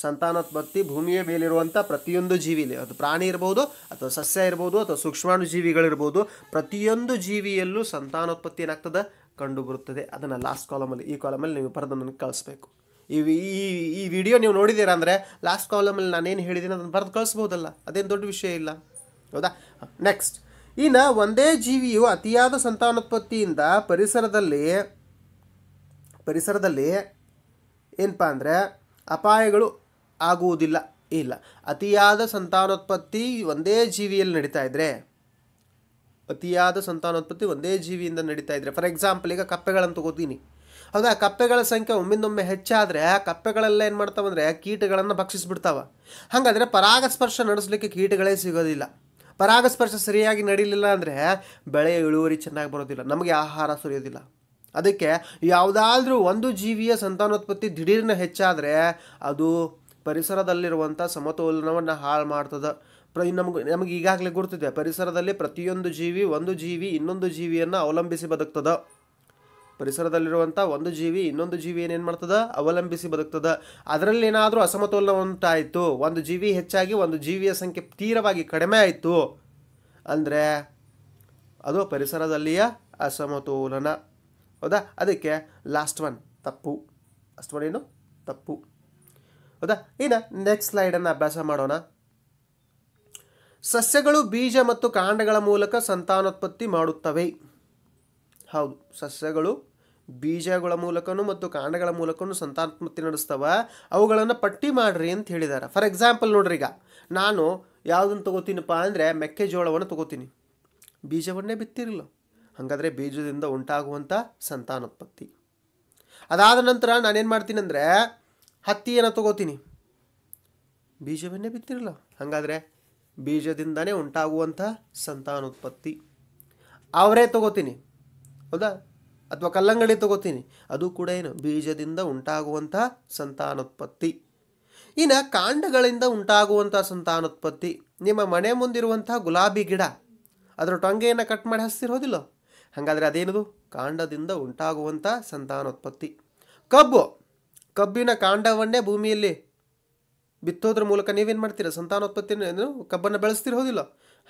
ಸಂತಾನೋತ್ಪತ್ತಿ ಭೂಮಿಯ ಮೇಲಿರುವಂಥ ಪ್ರತಿಯೊಂದು ಜೀವಿಲಿ ಅದು ಪ್ರಾಣಿ ಇರ್ಬೋದು ಅಥವಾ ಸಸ್ಯ ಇರ್ಬೋದು ಅಥವಾ ಸೂಕ್ಷ್ಮಾಣು ಜೀವಿಗಳಿರ್ಬೋದು ಪ್ರತಿಯೊಂದು ಜೀವಿಯಲ್ಲೂ ಸಂತಾನೋತ್ಪತ್ತಿ ಏನಾಗ್ತದೆ ಕಂಡುಬರುತ್ತದೆ ಅದನ್ನು ಲಾಸ್ಟ್ ಕಾಲಮಲ್ಲಿ ಈ ಕಾಲಮಲ್ಲಿ ನೀವು ಬರೆದು ಕಳಿಸ್ಬೇಕು ಕಳಿಸ್ಬೇಕು ಈ ಈ ವಿಡಿಯೋ ನೀವು ನೋಡಿದ್ದೀರಾ ಅಂದರೆ ಲಾಸ್ಟ್ ಕಾಲಮಲ್ಲಿ ನಾನೇನು ಹೇಳಿದ್ದೀನಿ ಅದನ್ನು ಬರೆದು ಕಳಿಸ್ಬೋದಲ್ಲ ಅದೇನು ದೊಡ್ಡ ವಿಷಯ ಇಲ್ಲ ಹೌದಾ ನೆಕ್ಸ್ಟ್ ಇನ್ನು ಒಂದೇ ಜೀವಿಯು ಅತಿಯಾದ ಸಂತಾನೋತ್ಪತ್ತಿಯಿಂದ ಪರಿಸರದಲ್ಲಿ ಪರಿಸರದಲ್ಲಿ ಏನಪ್ಪ ಅಂದರೆ ಅಪಾಯಗಳು ಆಗುವುದಿಲ್ಲ ಇಲ್ಲ ಅತಿಯಾದ ಸಂತಾನೋತ್ಪತ್ತಿ ಒಂದೇ ಜೀವಿಯಲ್ಲಿ ನಡೀತಾ ಇದ್ದರೆ ಅತಿಯಾದ ಸಂತಾನೋತ್ಪತ್ತಿ ಒಂದೇ ಜೀವಿಯಿಂದ ನಡೀತಾ ಇದ್ದರೆ ಫಾರ್ ಎಕ್ಸಾಂಪಲ್ ಈಗ ಕಪ್ಪೆಗಳನ್ನು ತಗೋತೀನಿ ಹೌದಾ ಕಪ್ಪೆಗಳ ಸಂಖ್ಯೆ ಒಮ್ಮಿಂದೊಮ್ಮೆ ಹೆಚ್ಚಾದರೆ ಕಪ್ಪೆಗಳೆಲ್ಲ ಏನು ಮಾಡ್ತಾವಂದರೆ ಕೀಟಗಳನ್ನು ಭಕ್ಷಿಸಿಬಿಡ್ತಾವೆ ಹಾಗಾದರೆ ಪರಾಗಸ್ಪರ್ಶ ನಡೆಸಲಿಕ್ಕೆ ಕೀಟಗಳೇ ಸಿಗೋದಿಲ್ಲ ಪರಾಗಸ್ಪರ್ಶ ಸರಿಯಾಗಿ ನಡೀಲಿಲ್ಲ ಅಂದರೆ ಬೆಳೆಯ ಇಳುವರಿ ಚೆನ್ನಾಗಿ ಬರೋದಿಲ್ಲ ನಮಗೆ ಆಹಾರ ಸುರಿಯೋದಿಲ್ಲ ಅದಕ್ಕೆ ಯಾವುದಾದ್ರೂ ಒಂದು ಜೀವಿಯ ಸಂತಾನೋತ್ಪತ್ತಿ ದಿಢೀರ್ನ ಹೆಚ್ಚಾದರೆ ಅದು ಪರಿಸರದಲ್ಲಿರುವಂಥ ಸಮತೋಲನವನ್ನು ಹಾಳು ಮಾಡ್ತದೆ ಪ್ರ ನಮ್ಗೆ ನಮಗೆ ಈಗಾಗಲೇ ಗೊತ್ತಿದೆ ಪರಿಸರದಲ್ಲಿ ಪ್ರತಿಯೊಂದು ಜೀವಿ ಒಂದು ಜೀವಿ ಇನ್ನೊಂದು ಜೀವಿಯನ್ನು ಅವಲಂಬಿಸಿ ಬದುಕ್ತದೆ ಪರಿಸರದಲ್ಲಿರುವಂಥ ಒಂದು ಜೀವಿ ಇನ್ನೊಂದು ಜೀವಿ ಏನೇನು ಮಾಡ್ತದೆ ಅವಲಂಬಿಸಿ ಬದುಕ್ತದ ಅದರಲ್ಲಿ ಏನಾದರೂ ಅಸಮತೋಲನ ಉಂಟಾಯಿತು ಒಂದು ಜೀವಿ ಹೆಚ್ಚಾಗಿ ಒಂದು ಜೀವಿಯ ಸಂಖ್ಯೆ ತೀರವಾಗಿ ಕಡಿಮೆ ಆಯಿತು ಅಂದರೆ ಅದು ಪರಿಸರದಲ್ಲಿಯ ಅಸಮತೋಲನ ಹೌದಾ ಅದಕ್ಕೆ ಲಾಸ್ಟ್ ಒನ್ ತಪ್ಪು ಅಷ್ಟು ಒನ್ ಏನು ತಪ್ಪು ಹೌದಾ ಇನ್ನು ನೆಕ್ಸ್ಟ್ ಸ್ಲೈಡನ್ನು ಅಭ್ಯಾಸ ಮಾಡೋಣ ಸಸ್ಯಗಳು ಬೀಜ ಮತ್ತು ಕಾಂಡಗಳ ಮೂಲಕ ಸಂತಾನೋತ್ಪತ್ತಿ ಮಾಡುತ್ತವೆ ಹೌದು ಸಸ್ಯಗಳು ಬೀಜಗಳ ಮೂಲಕನೂ ಮತ್ತು ಕಾಂಡಗಳ ಮೂಲಕನೂ ಸಂತಾನೋತ್ಪತ್ತಿ ನಡೆಸ್ತಾವ ಅವುಗಳನ್ನು ಪಟ್ಟಿ ಮಾಡ್ರಿ ಅಂತ ಹೇಳಿದ್ದಾರೆ ಫಾರ್ ಎಕ್ಸಾಂಪಲ್ ನೋಡ್ರಿ ಈಗ ನಾನು ಯಾವುದನ್ನು ತಗೋತೀನಪ್ಪ ಅಂದರೆ ಮೆಕ್ಕೆಜೋಳವನ್ನು ತೊಗೋತೀನಿ ಬೀಜವನ್ನೇ ಬಿತ್ತಿರಲಿಲ್ಲ ಹಾಗಾದರೆ ಬೀಜದಿಂದ ಉಂಟಾಗುವಂಥ ಸಂತಾನೋತ್ಪತ್ತಿ ಅದಾದ ನಂತರ ನಾನೇನು ಮಾಡ್ತೀನಿ ಅಂದರೆ ಹತ್ತಿಯನ್ನು ತಗೋತೀನಿ ಬೀಜವನ್ನೇ ಬಿತ್ತಿರಲ್ಲ ಹಾಗಾದರೆ ಬೀಜದಿಂದನೇ ಉಂಟಾಗುವಂಥ ಸಂತಾನೋತ್ಪತ್ತಿ ಅವರೇ ತೊಗೋತೀನಿ ಹೌದಾ ಅಥವಾ ಕಲ್ಲಂಗಡಿ ತಗೋತೀನಿ ಅದು ಕೂಡ ಏನು ಬೀಜದಿಂದ ಉಂಟಾಗುವಂಥ ಸಂತಾನೋತ್ಪತ್ತಿ ಇನ್ನು ಕಾಂಡಗಳಿಂದ ಉಂಟಾಗುವಂಥ ಸಂತಾನೋತ್ಪತ್ತಿ ನಿಮ್ಮ ಮನೆ ಮುಂದಿರುವಂಥ ಗುಲಾಬಿ ಗಿಡ ಅದರ ಟೊಂಗೆಯನ್ನು ಕಟ್ ಮಾಡಿ ಹಸ್ತಿರೋದಿಲ್ಲೋ ಹಾಗಾದರೆ ಅದೇನದು ಕಾಂಡದಿಂದ ಉಂಟಾಗುವಂಥ ಸಂತಾನೋತ್ಪತ್ತಿ ಕಬ್ಬು ಕಬ್ಬಿನ ಕಾಂಡವನ್ನೇ ಭೂಮಿಯಲ್ಲಿ ಬಿತ್ತೋದ್ರ ಮೂಲಕ ನೀವೇನು ಮಾಡ್ತೀರಾ ಸಂತಾನೋತ್ಪತ್ತಿನ ಕಬ್ಬನ್ನು ಬೆಳೆಸ್ತಿರೋದಿಲ್ಲ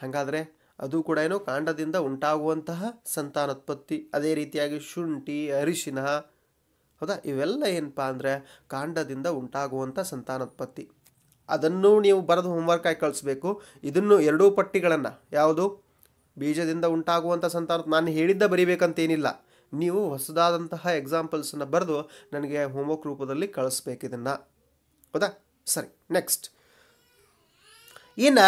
ಹಾಗಾದರೆ ಅದು ಕೂಡ ಏನು ಕಾಂಡದಿಂದ ಉಂಟಾಗುವಂತಹ ಸಂತಾನೋತ್ಪತ್ತಿ ಅದೇ ರೀತಿಯಾಗಿ ಶುಂಠಿ ಅರಿಶಿನ ಹೌದಾ ಇವೆಲ್ಲ ಏನಪ್ಪ ಅಂದರೆ ಕಾಂಡದಿಂದ ಉಂಟಾಗುವಂಥ ಸಂತಾನೋತ್ಪತ್ತಿ ಅದನ್ನು ನೀವು ಬರೆದು ಹೋಮ್ವರ್ಕ್ ಆಗಿ ಕಳಿಸ್ಬೇಕು ಇದನ್ನು ಎರಡೂ ಪಟ್ಟಿಗಳನ್ನು ಯಾವುದು ಬೀಜದಿಂದ ಉಂಟಾಗುವಂಥ ಸಂತಾನ ನಾನು ಹೇಳಿದ್ದ ಬರೀಬೇಕಂತೇನಿಲ್ಲ ನೀವು ಹೊಸದಾದಂತಹ ಎಕ್ಸಾಂಪಲ್ಸನ್ನು ಬರೆದು ನನಗೆ ಹೋಮ್ವರ್ಕ್ ರೂಪದಲ್ಲಿ ಕಳಿಸ್ಬೇಕು ಹೌದಾ ಸರಿ ನೆಕ್ಸ್ಟ್ ಇನ್ನು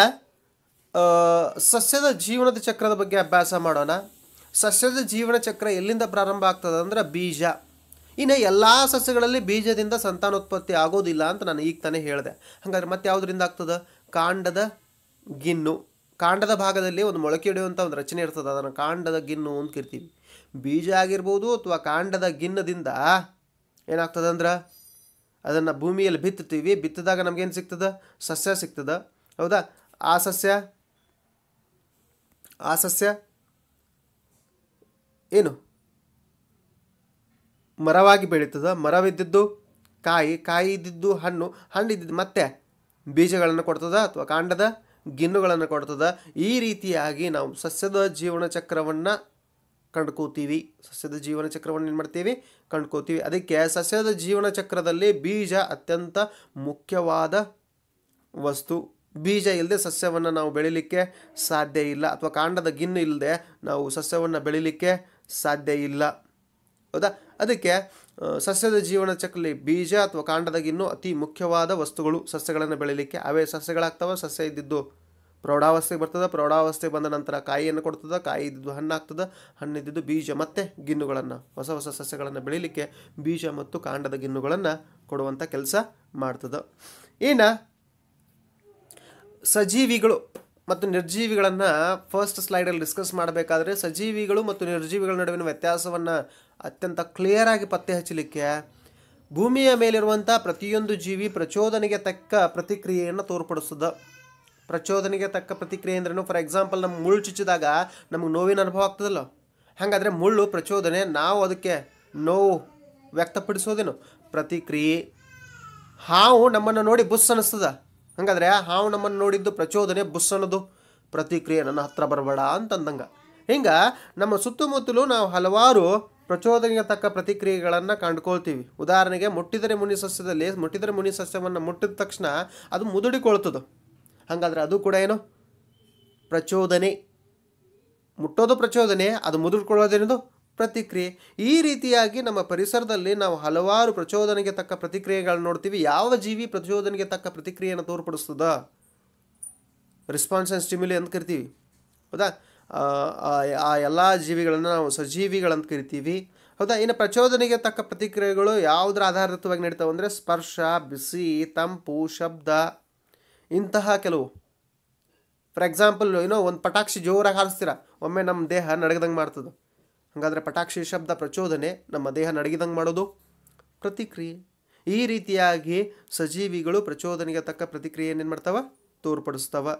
ಸಸ್ಯದ ಜೀವನದ ಚಕ್ರದ ಬಗ್ಗೆ ಅಭ್ಯಾಸ ಮಾಡೋಣ ಸಸ್ಯದ ಜೀವನ ಚಕ್ರ ಎಲ್ಲಿಂದ ಪ್ರಾರಂಭ ಆಗ್ತದೆ ಅಂದರೆ ಬೀಜ ಇನ್ನು ಎಲ್ಲ ಸಸ್ಯಗಳಲ್ಲಿ ಬೀಜದಿಂದ ಸಂತಾನೋತ್ಪತ್ತಿ ಆಗೋದಿಲ್ಲ ಅಂತ ನಾನು ಈಗ ತಾನೇ ಹೇಳಿದೆ ಹಾಗಾದ್ರೆ ಮತ್ತೆ ಯಾವುದರಿಂದ ಆಗ್ತದೆ ಕಾಂಡದ ಗಿನ್ನು ಕಾಂಡದ ಭಾಗದಲ್ಲಿ ಒಂದು ಮೊಳಕೆ ಹಿಡಿಯುವಂಥ ಒಂದು ರಚನೆ ಇರ್ತದೆ ಅದನ್ನು ಕಾಂಡದ ಗಿನ್ನು ಅಂತ ಕಿರ್ತೀವಿ ಬೀಜ ಆಗಿರ್ಬೋದು ಅಥವಾ ಕಾಂಡದ ಗಿನ್ನದಿಂದ ಏನಾಗ್ತದೆ ಅಂದ್ರೆ ಅದನ್ನು ಭೂಮಿಯಲ್ಲಿ ಬಿತ್ತುತ್ತೀವಿ ಬಿತ್ತಿದಾಗ ನಮಗೇನು ಸಿಗ್ತದೆ ಸಸ್ಯ ಸಿಗ್ತದೆ ಹೌದಾ ಆ ಸಸ್ಯ ಆ ಸಸ್ಯ ಏನು ಮರವಾಗಿ ಬೆಳೀತದ ಮರವಿದ್ದಿದ್ದು ಕಾಯಿ ಕಾಯಿ ಇದ್ದಿದ್ದು ಹಣ್ಣು ಹಣ್ಣು ಇದ್ದಿದ್ದು ಮತ್ತೆ ಬೀಜಗಳನ್ನು ಕೊಡ್ತದ ಅಥವಾ ಕಾಂಡದ ಗಿನ್ನುಗಳನ್ನು ಕೊಡ್ತದೆ ಈ ರೀತಿಯಾಗಿ ನಾವು ಸಸ್ಯದ ಜೀವನ ಚಕ್ರವನ್ನು ಕಂಡ್ಕೋತೀವಿ ಸಸ್ಯದ ಜೀವನ ಚಕ್ರವನ್ನು ಏನು ಮಾಡ್ತೀವಿ ಕಂಡ್ಕೋತೀವಿ ಅದಕ್ಕೆ ಸಸ್ಯದ ಜೀವನ ಚಕ್ರದಲ್ಲಿ ಬೀಜ ಅತ್ಯಂತ ಮುಖ್ಯವಾದ ವಸ್ತು ಬೀಜ ಇಲ್ಲದೆ ಸಸ್ಯವನ್ನು ನಾವು ಬೆಳೀಲಿಕ್ಕೆ ಸಾಧ್ಯ ಇಲ್ಲ ಅಥವಾ ಕಾಂಡದ ಗಿನ್ನು ಇಲ್ಲದೆ ನಾವು ಸಸ್ಯವನ್ನು ಬೆಳೀಲಿಕ್ಕೆ ಸಾಧ್ಯ ಇಲ್ಲ ಹೌದಾ ಅದಕ್ಕೆ ಸಸ್ಯದ ಜೀವನ ಚಕ್ರಲ್ಲಿ ಬೀಜ ಅಥವಾ ಕಾಂಡದ ಗಿಣ್ಣು ಅತಿ ಮುಖ್ಯವಾದ ವಸ್ತುಗಳು ಸಸ್ಯಗಳನ್ನು ಬೆಳೀಲಿಕ್ಕೆ ಅವೇ ಸಸ್ಯಗಳಾಗ್ತವೆ ಸಸ್ಯ ಇದ್ದಿದ್ದು ಪ್ರೌಢಾವಸ್ಥೆಗೆ ಬರ್ತದೆ ಪ್ರೌಢಾವಸ್ಥೆ ಬಂದ ನಂತರ ಕಾಯಿಯನ್ನು ಕೊಡ್ತದೆ ಕಾಯಿ ಇದ್ದಿದ್ದು ಹಣ್ಣಾಗ್ತದೆ ಹಣ್ಣಿದ್ದು ಬೀಜ ಮತ್ತು ಗಿನ್ನುಗಳನ್ನು ಹೊಸ ಹೊಸ ಸಸ್ಯಗಳನ್ನು ಬೆಳೀಲಿಕ್ಕೆ ಬೀಜ ಮತ್ತು ಕಾಂಡದ ಗಿಣ್ಣುಗಳನ್ನು ಕೊಡುವಂಥ ಕೆಲಸ ಮಾಡ್ತದೆ ಇನ್ನು ಸಜೀವಿಗಳು ಮತ್ತು ನಿರ್ಜೀವಿಗಳನ್ನು ಫಸ್ಟ್ ಸ್ಲೈಡಲ್ಲಿ ಡಿಸ್ಕಸ್ ಮಾಡಬೇಕಾದ್ರೆ ಸಜೀವಿಗಳು ಮತ್ತು ನಿರ್ಜೀವಿಗಳ ನಡುವಿನ ವ್ಯತ್ಯಾಸವನ್ನು ಅತ್ಯಂತ ಕ್ಲಿಯರಾಗಿ ಪತ್ತೆ ಹಚ್ಚಲಿಕ್ಕೆ ಭೂಮಿಯ ಮೇಲಿರುವಂಥ ಪ್ರತಿಯೊಂದು ಜೀವಿ ಪ್ರಚೋದನೆಗೆ ತಕ್ಕ ಪ್ರತಿಕ್ರಿಯೆಯನ್ನು ತೋರ್ಪಡಿಸ್ತದೆ ಪ್ರಚೋದನೆಗೆ ತಕ್ಕ ಪ್ರತಿಕ್ರಿಯೆ ಅಂದ್ರೂ ಫಾರ್ ಎಕ್ಸಾಂಪಲ್ ನಮ್ಮ ಮುಳ್ಳು ಚುಚ್ಚಿದಾಗ ನಮಗೆ ನೋವಿನ ಅನುಭವ ಆಗ್ತದಲ್ಲ ಹಾಗಾದರೆ ಮುಳ್ಳು ಪ್ರಚೋದನೆ ನಾವು ಅದಕ್ಕೆ ನೋವು ವ್ಯಕ್ತಪಡಿಸೋದೇನು ಪ್ರತಿಕ್ರಿಯೆ ಹಾವು ನಮ್ಮನ್ನು ನೋಡಿ ಬುಸ್ ಅನ್ನಿಸ್ತದೆ ಹಂಗಾದ್ರೆ ಹಾವು ನಮ್ಮನ್ನು ನೋಡಿದ್ದು ಪ್ರಚೋದನೆ ಬುಸ್ ಪ್ರತಿಕ್ರಿಯೆ ನನ್ನ ಹತ್ರ ಬರಬೇಡ ಅಂತಂದಂಗ ಹಿಂಗೆ ನಮ್ಮ ಸುತ್ತಮುತ್ತಲೂ ನಾವು ಹಲವಾರು ಪ್ರಚೋದನೆಗೆ ತಕ್ಕ ಪ್ರತಿಕ್ರಿಯೆಗಳನ್ನು ಕಂಡುಕೊಳ್ತೀವಿ ಉದಾಹರಣೆಗೆ ಮುಟ್ಟಿದರೆ ಮುನಿ ಸಸ್ಯದಲ್ಲಿ ಮುಟ್ಟಿದರೆ ಮುನಿ ಸಸ್ಯವನ್ನು ಮುಟ್ಟಿದ ತಕ್ಷಣ ಅದು ಮುದುಡಿಕೊಳ್ತದೆ ಹಾಗಾದರೆ ಅದು ಕೂಡ ಏನು ಪ್ರಚೋದನೆ ಮುಟ್ಟೋದು ಪ್ರಚೋದನೆ ಅದು ಮುದುಡ್ಕೊಳ್ಳೋದೇನದು ಪ್ರತಿಕ್ರಿಯೆ ಈ ರೀತಿಯಾಗಿ ನಮ್ಮ ಪರಿಸರದಲ್ಲಿ ನಾವು ಹಲವಾರು ಪ್ರಚೋದನೆಗೆ ತಕ್ಕ ಪ್ರತಿಕ್ರಿಯೆಗಳನ್ನು ನೋಡ್ತೀವಿ ಯಾವ ಜೀವಿ ಪ್ರಚೋದನೆಗೆ ತಕ್ಕ ಪ್ರತಿಕ್ರಿಯೆಯನ್ನು ತೋರ್ಪಡಿಸ್ತದ ರೆಸ್ಪಾನ್ಸ್ ಆ್ಯಂಡ್ ಸ್ಟಿಮ್ಯುಲಿ ಅಂತ ಕರಿತೀವಿ ಹೌದಾ ಆ ಎಲ್ಲ ಜೀವಿಗಳನ್ನು ನಾವು ಸಜೀವಿಗಳಂತ ಕರಿತೀವಿ ಹೌದಾ ಇನ್ನು ಪ್ರಚೋದನೆಗೆ ತಕ್ಕ ಪ್ರತಿಕ್ರಿಯೆಗಳು ಯಾವುದರ ಆಧಾರಿತವಾಗಿ ನಡೀತಾವೆ ಅಂದರೆ ಸ್ಪರ್ಶ ಬಿಸಿ ತಂಪು ಶಬ್ದ ಇಂತಹ ಕೆಲವು ಫಾರ್ ಎಕ್ಸಾಂಪಲ್ ಏನೋ ಒಂದು ಪಟಾಕ್ಷಿ ಜೋರಾಗಿ ಹಾರಿಸ್ತೀರ ಒಮ್ಮೆ ನಮ್ಮ ದೇಹ ನಡಗದಂಗೆ ಮಾಡ್ತದೆ ಹಾಗಾದರೆ ಪಟಾಕ್ಷಿ ಶಬ್ದ ಪ್ರಚೋದನೆ ನಮ್ಮ ದೇಹ ನಡಗಿದಂಗೆ ಮಾಡೋದು ಪ್ರತಿಕ್ರಿಯೆ ಈ ರೀತಿಯಾಗಿ ಸಜೀವಿಗಳು ಪ್ರಚೋದನೆಗೆ ತಕ್ಕ ಪ್ರತಿಕ್ರಿಯೆಯನ್ನೇನು ಮಾಡ್ತಾವ ತೋರ್ಪಡಿಸ್ತವೆ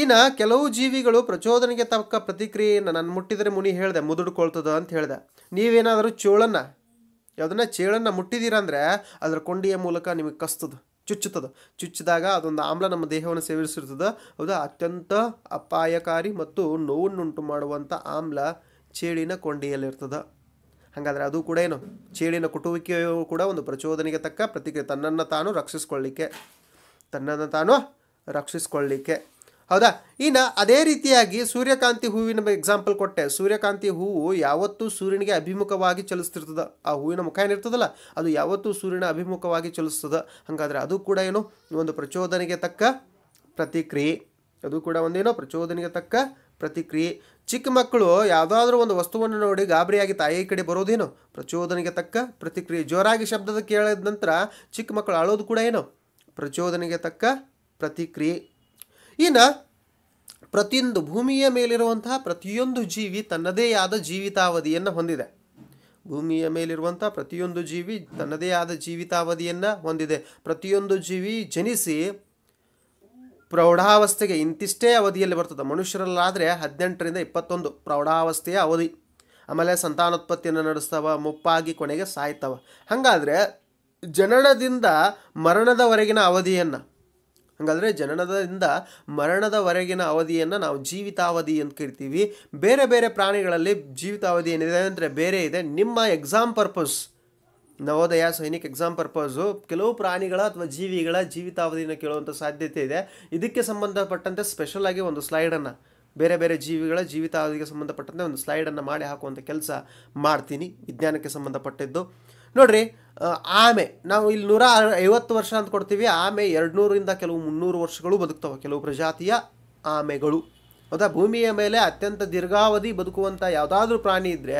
ಇನ್ನು ಕೆಲವು ಜೀವಿಗಳು ಪ್ರಚೋದನೆಗೆ ತಕ್ಕ ಪ್ರತಿಕ್ರಿಯೆಯನ್ನು ನಾನು ಮುಟ್ಟಿದರೆ ಮುನಿ ಹೇಳಿದೆ ಮುದುಡ್ಕೊಳ್ತದ ಅಂತ ಹೇಳಿದೆ ನೀವೇನಾದರೂ ಚೋಳನ್ನ ಯಾವುದನ್ನ ಚೇಳನ್ನು ಮುಟ್ಟಿದ್ದೀರ ಅಂದರೆ ಅದರ ಕೊಂಡಿಯ ಮೂಲಕ ನಿಮಗೆ ಕಸ್ತದ ಚುಚ್ಚುತ್ತದೆ ಚುಚ್ಚಿದಾಗ ಅದೊಂದು ಆಮ್ಲ ನಮ್ಮ ದೇಹವನ್ನು ಸೇವಿಸಿರ್ತದೆ ಅದು ಅತ್ಯಂತ ಅಪಾಯಕಾರಿ ಮತ್ತು ನೋವನ್ನುಂಟು ಮಾಡುವಂಥ ಆಮ್ಲ ಚೇಳಿನ ಕೊಂಡಿಯಲ್ಲಿರ್ತದ ಹಾಗಾದರೆ ಅದು ಕೂಡ ಏನು ಚೇಳಿನ ಕುಟುವಿಕೆಯು ಕೂಡ ಒಂದು ಪ್ರಚೋದನೆಗೆ ತಕ್ಕ ಪ್ರತಿಕ್ರಿಯೆ ತನ್ನನ್ನು ತಾನು ರಕ್ಷಿಸ್ಕೊಳ್ಳಿಕ್ಕೆ ತನ್ನನ್ನು ತಾನು ರಕ್ಷಿಸ್ಕೊಳ್ಳಿಕ್ಕೆ ಹೌದಾ ಇನ್ನು ಅದೇ ರೀತಿಯಾಗಿ ಸೂರ್ಯಕಾಂತಿ ಹೂವಿನ ಎಕ್ಸಾಂಪಲ್ ಕೊಟ್ಟೆ ಸೂರ್ಯಕಾಂತಿ ಹೂವು ಯಾವತ್ತೂ ಸೂರ್ಯನಿಗೆ ಅಭಿಮುಖವಾಗಿ ಚಲಿಸ್ತಿರ್ತದ ಆ ಹೂವಿನ ಮುಖ ಏನಿರ್ತದಲ್ಲ ಅದು ಯಾವತ್ತೂ ಸೂರ್ಯನ ಅಭಿಮುಖವಾಗಿ ಚಲಿಸ್ತದೆ ಹಾಗಾದರೆ ಅದು ಕೂಡ ಏನು ಒಂದು ಪ್ರಚೋದನೆಗೆ ತಕ್ಕ ಪ್ರತಿಕ್ರಿಯೆ ಅದು ಕೂಡ ಒಂದೇನೋ ಪ್ರಚೋದನೆಗೆ ತಕ್ಕ ಪ್ರತಿಕ್ರಿಯೆ ಚಿಕ್ಕ ಮಕ್ಕಳು ಯಾವುದಾದ್ರೂ ಒಂದು ವಸ್ತುವನ್ನು ನೋಡಿ ಗಾಬರಿಯಾಗಿ ತಾಯಿ ಕಡೆ ಬರೋದೇನು ಪ್ರಚೋದನೆಗೆ ತಕ್ಕ ಪ್ರತಿಕ್ರಿಯೆ ಜೋರಾಗಿ ಶಬ್ದದ ಕೇಳಿದ ನಂತರ ಚಿಕ್ಕ ಮಕ್ಕಳು ಆಳೋದು ಕೂಡ ಏನು ಪ್ರಚೋದನೆಗೆ ತಕ್ಕ ಪ್ರತಿಕ್ರಿಯೆ ಇನ್ನು ಪ್ರತಿಯೊಂದು ಭೂಮಿಯ ಮೇಲಿರುವಂತಹ ಪ್ರತಿಯೊಂದು ಜೀವಿ ತನ್ನದೇ ಆದ ಜೀವಿತಾವಧಿಯನ್ನು ಹೊಂದಿದೆ ಭೂಮಿಯ ಮೇಲಿರುವಂಥ ಪ್ರತಿಯೊಂದು ಜೀವಿ ತನ್ನದೇ ಆದ ಜೀವಿತಾವಧಿಯನ್ನು ಹೊಂದಿದೆ ಪ್ರತಿಯೊಂದು ಜೀವಿ ಜನಿಸಿ ಪ್ರೌಢಾವಸ್ಥೆಗೆ ಇಂತಿಷ್ಟೇ ಅವಧಿಯಲ್ಲಿ ಬರ್ತದೆ ಮನುಷ್ಯರಲ್ಲಾದರೆ ಹದಿನೆಂಟರಿಂದ ಇಪ್ಪತ್ತೊಂದು ಪ್ರೌಢಾವಸ್ಥೆಯ ಅವಧಿ ಆಮೇಲೆ ಸಂತಾನೋತ್ಪತ್ತಿಯನ್ನು ನಡೆಸ್ತವ ಮುಪ್ಪಾಗಿ ಕೊನೆಗೆ ಸಾಯ್ತವ ಹಾಗಾದರೆ ಜನನದಿಂದ ಮರಣದವರೆಗಿನ ಅವಧಿಯನ್ನು ಹಾಗಾದರೆ ಜನನದಿಂದ ಮರಣದವರೆಗಿನ ಅವಧಿಯನ್ನು ನಾವು ಜೀವಿತಾವಧಿ ಅಂತ ಕರಿತೀವಿ ಬೇರೆ ಬೇರೆ ಪ್ರಾಣಿಗಳಲ್ಲಿ ಜೀವಿತಾವಧಿ ಏನಿದೆ ಅಂದರೆ ಬೇರೆ ಇದೆ ನಿಮ್ಮ exam purpose Navodaya Sainik exam purpose ಕೆಲವು ಪ್ರಾಣಿಗಳ ಅಥವಾ ಜೀವಿಗಳ ಜೀವಿತಾವಧಿಯನ್ನು ಕೇಳುವಂಥ ಸಾಧ್ಯತೆ ಇದೆ ಇದಕ್ಕೆ ಸಂಬಂಧಪಟ್ಟಂತೆ ಸ್ಪೆಷಲ್ ಆಗಿ ಒಂದು ಸ್ಲೈಡನ್ನು ಬೇರೆ ಬೇರೆ ಜೀವಿಗಳ ಜೀವಿತಾವಧಿಗೆ ಸಂಬಂಧಪಟ್ಟಂತೆ ಒಂದು ಸ್ಲೈಡನ್ನು ಮಾಡಿ ಹಾಕುವಂಥ ಕೆಲಸ ಮಾಡ್ತೀನಿ ವಿಜ್ಞಾನಕ್ಕೆ ಸಂಬಂಧಪಟ್ಟಿದ್ದು ನೋಡ್ರಿ ಆಮೆ ನಾವು ಇಲ್ಲಿ ನೂರ ಐವತ್ತು ವರ್ಷ ಅಂತ ಕೊಡ್ತೀವಿ ಆಮೆ ಎರಡು ನೂರಿಂದ ಕೆಲವು ಮುನ್ನೂರು ವರ್ಷಗಳು ಬದುಕ್ತವೆ ಕೆಲವು ಪ್ರಜಾತಿಯ ಆಮೆಗಳು ಹೌದಾ ಭೂಮಿಯ ಮೇಲೆ ಅತ್ಯಂತ ದೀರ್ಘಾವಧಿ ಬದುಕುವಂಥ ಯಾವುದಾದ್ರೂ ಪ್ರಾಣಿ ಇದ್ದರೆ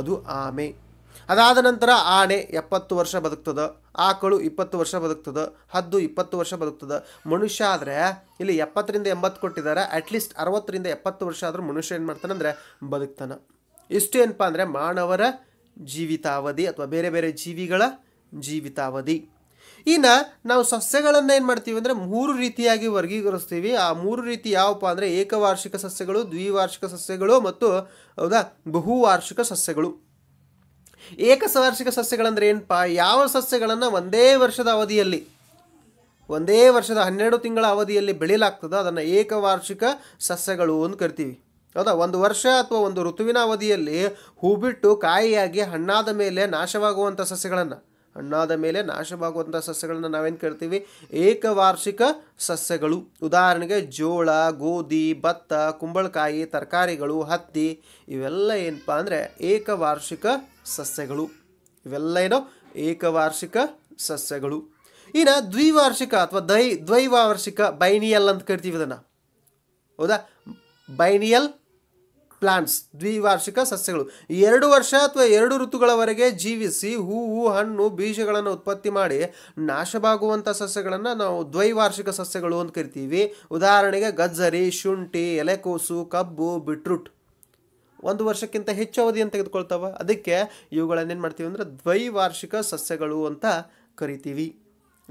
ಅದು ಆಮೆ ಅದಾದ ನಂತರ ಆನೆ ಎಪ್ಪತ್ತು ವರ್ಷ ಬದುಕ್ತದ ಆಕಳು ಇಪ್ಪತ್ತು ವರ್ಷ ಬದುಕ್ತದ ಹದ್ದು ಇಪ್ಪತ್ತು ವರ್ಷ ಬದುಕ್ತದ ಮನುಷ್ಯ ಆದರೆ ಇಲ್ಲಿ ಎಪ್ಪತ್ತರಿಂದ ಎಂಬತ್ತು ಕೊಟ್ಟಿದ್ದಾರೆ ಅಟ್ಲೀಸ್ಟ್ ಅರವತ್ತರಿಂದ ಎಪ್ಪತ್ತು ವರ್ಷ ಆದರೂ ಮನುಷ್ಯ ಏನು ಮಾಡ್ತಾನೆ ಅಂದರೆ ಬದುಕ್ತಾನೆ ಇಷ್ಟು ಏನಪ್ಪ ಅಂದರೆ ಮಾನವರ ಜೀವಿತಾವಧಿ ಅಥವಾ ಬೇರೆ ಬೇರೆ ಜೀವಿಗಳ ಜೀವಿತಾವಧಿ ಇನ್ನು ನಾವು ಸಸ್ಯಗಳನ್ನು ಏನು ಮಾಡ್ತೀವಿ ಅಂದರೆ ಮೂರು ರೀತಿಯಾಗಿ ವರ್ಗೀಕರಿಸ್ತೀವಿ ಆ ಮೂರು ರೀತಿ ಯಾವಪ್ಪ ಅಂದರೆ ಏಕವಾರ್ಷಿಕ ಸಸ್ಯಗಳು ದ್ವಿವಾರ್ಷಿಕ ಸಸ್ಯಗಳು ಮತ್ತು ಹೌದಾ ಬಹುವಾರ್ಷಿಕ ಸಸ್ಯಗಳು ಏಕಸವಾರ್ಷಿಕ ಸಸ್ಯಗಳಂದ್ರೆ ಏನಪ್ಪ ಯಾವ ಸಸ್ಯಗಳನ್ನು ಒಂದೇ ವರ್ಷದ ಅವಧಿಯಲ್ಲಿ ಒಂದೇ ವರ್ಷದ ಹನ್ನೆರಡು ತಿಂಗಳ ಅವಧಿಯಲ್ಲಿ ಬೆಳೀಲಾಗ್ತದೋ ಅದನ್ನು ಏಕವಾರ್ಷಿಕ ಸಸ್ಯಗಳು ಅಂತ ಕರಿತೀವಿ ಹೌದಾ ಒಂದು ವರ್ಷ ಅಥವಾ ಒಂದು ಋತುವಿನ ಅವಧಿಯಲ್ಲಿ ಹೂ ಬಿಟ್ಟು ಕಾಯಿಯಾಗಿ ಹಣ್ಣಾದ ಮೇಲೆ ನಾಶವಾಗುವಂಥ ಸಸ್ಯಗಳನ್ನು ಹಣ್ಣಾದ ಮೇಲೆ ನಾಶವಾಗುವಂಥ ಸಸ್ಯಗಳನ್ನು ನಾವೇನು ಕರಿತೀವಿ ಏಕವಾರ್ಷಿಕ ಸಸ್ಯಗಳು ಉದಾಹರಣೆಗೆ ಜೋಳ ಗೋಧಿ ಭತ್ತ ಕುಂಬಳಕಾಯಿ ತರಕಾರಿಗಳು ಹತ್ತಿ ಇವೆಲ್ಲ ಏನಪ್ಪ ಅಂದರೆ ಏಕವಾರ್ಷಿಕ ಸಸ್ಯಗಳು ಇವೆಲ್ಲ ಏನು ಏಕವಾರ್ಷಿಕ ಸಸ್ಯಗಳು ಇನ್ನು ದ್ವಿವಾರ್ಷಿಕ ಅಥವಾ ದೈ ದ್ವೈವಾರ್ಷಿಕ ಬೈನಿಯಲ್ ಅಂತ ಕರಿತೀವಿ ಅದನ್ನು ಹೌದಾ ಬೈನಿಯಲ್ ಪ್ಲಾಂಟ್ಸ್ ದ್ವಿವಾರ್ಷಿಕ ಸಸ್ಯಗಳು ಎರಡು ವರ್ಷ ಅಥವಾ ಎರಡು ಋತುಗಳವರೆಗೆ ಜೀವಿಸಿ ಹೂವು ಹಣ್ಣು ಬೀಜಗಳನ್ನು ಉತ್ಪತ್ತಿ ಮಾಡಿ ನಾಶವಾಗುವಂಥ ಸಸ್ಯಗಳನ್ನು ನಾವು ದ್ವೈವಾರ್ಷಿಕ ಸಸ್ಯಗಳು ಅಂತ ಕರಿತೀವಿ ಉದಾಹರಣೆಗೆ ಗಜ್ಜರಿ ಶುಂಠಿ ಎಲೆಕೋಸು ಕಬ್ಬು ಬಿಟ್ರೂಟ್ ಒಂದು ವರ್ಷಕ್ಕಿಂತ ಹೆಚ್ಚು ಅವಧಿಯನ್ನು ತೆಗೆದುಕೊಳ್ತಾವೆ ಅದಕ್ಕೆ ಇವುಗಳನ್ನು ಏನು ಮಾಡ್ತೀವಿ ಅಂದರೆ ದ್ವೈವಾರ್ಷಿಕ ಸಸ್ಯಗಳು ಅಂತ ಕರಿತೀವಿ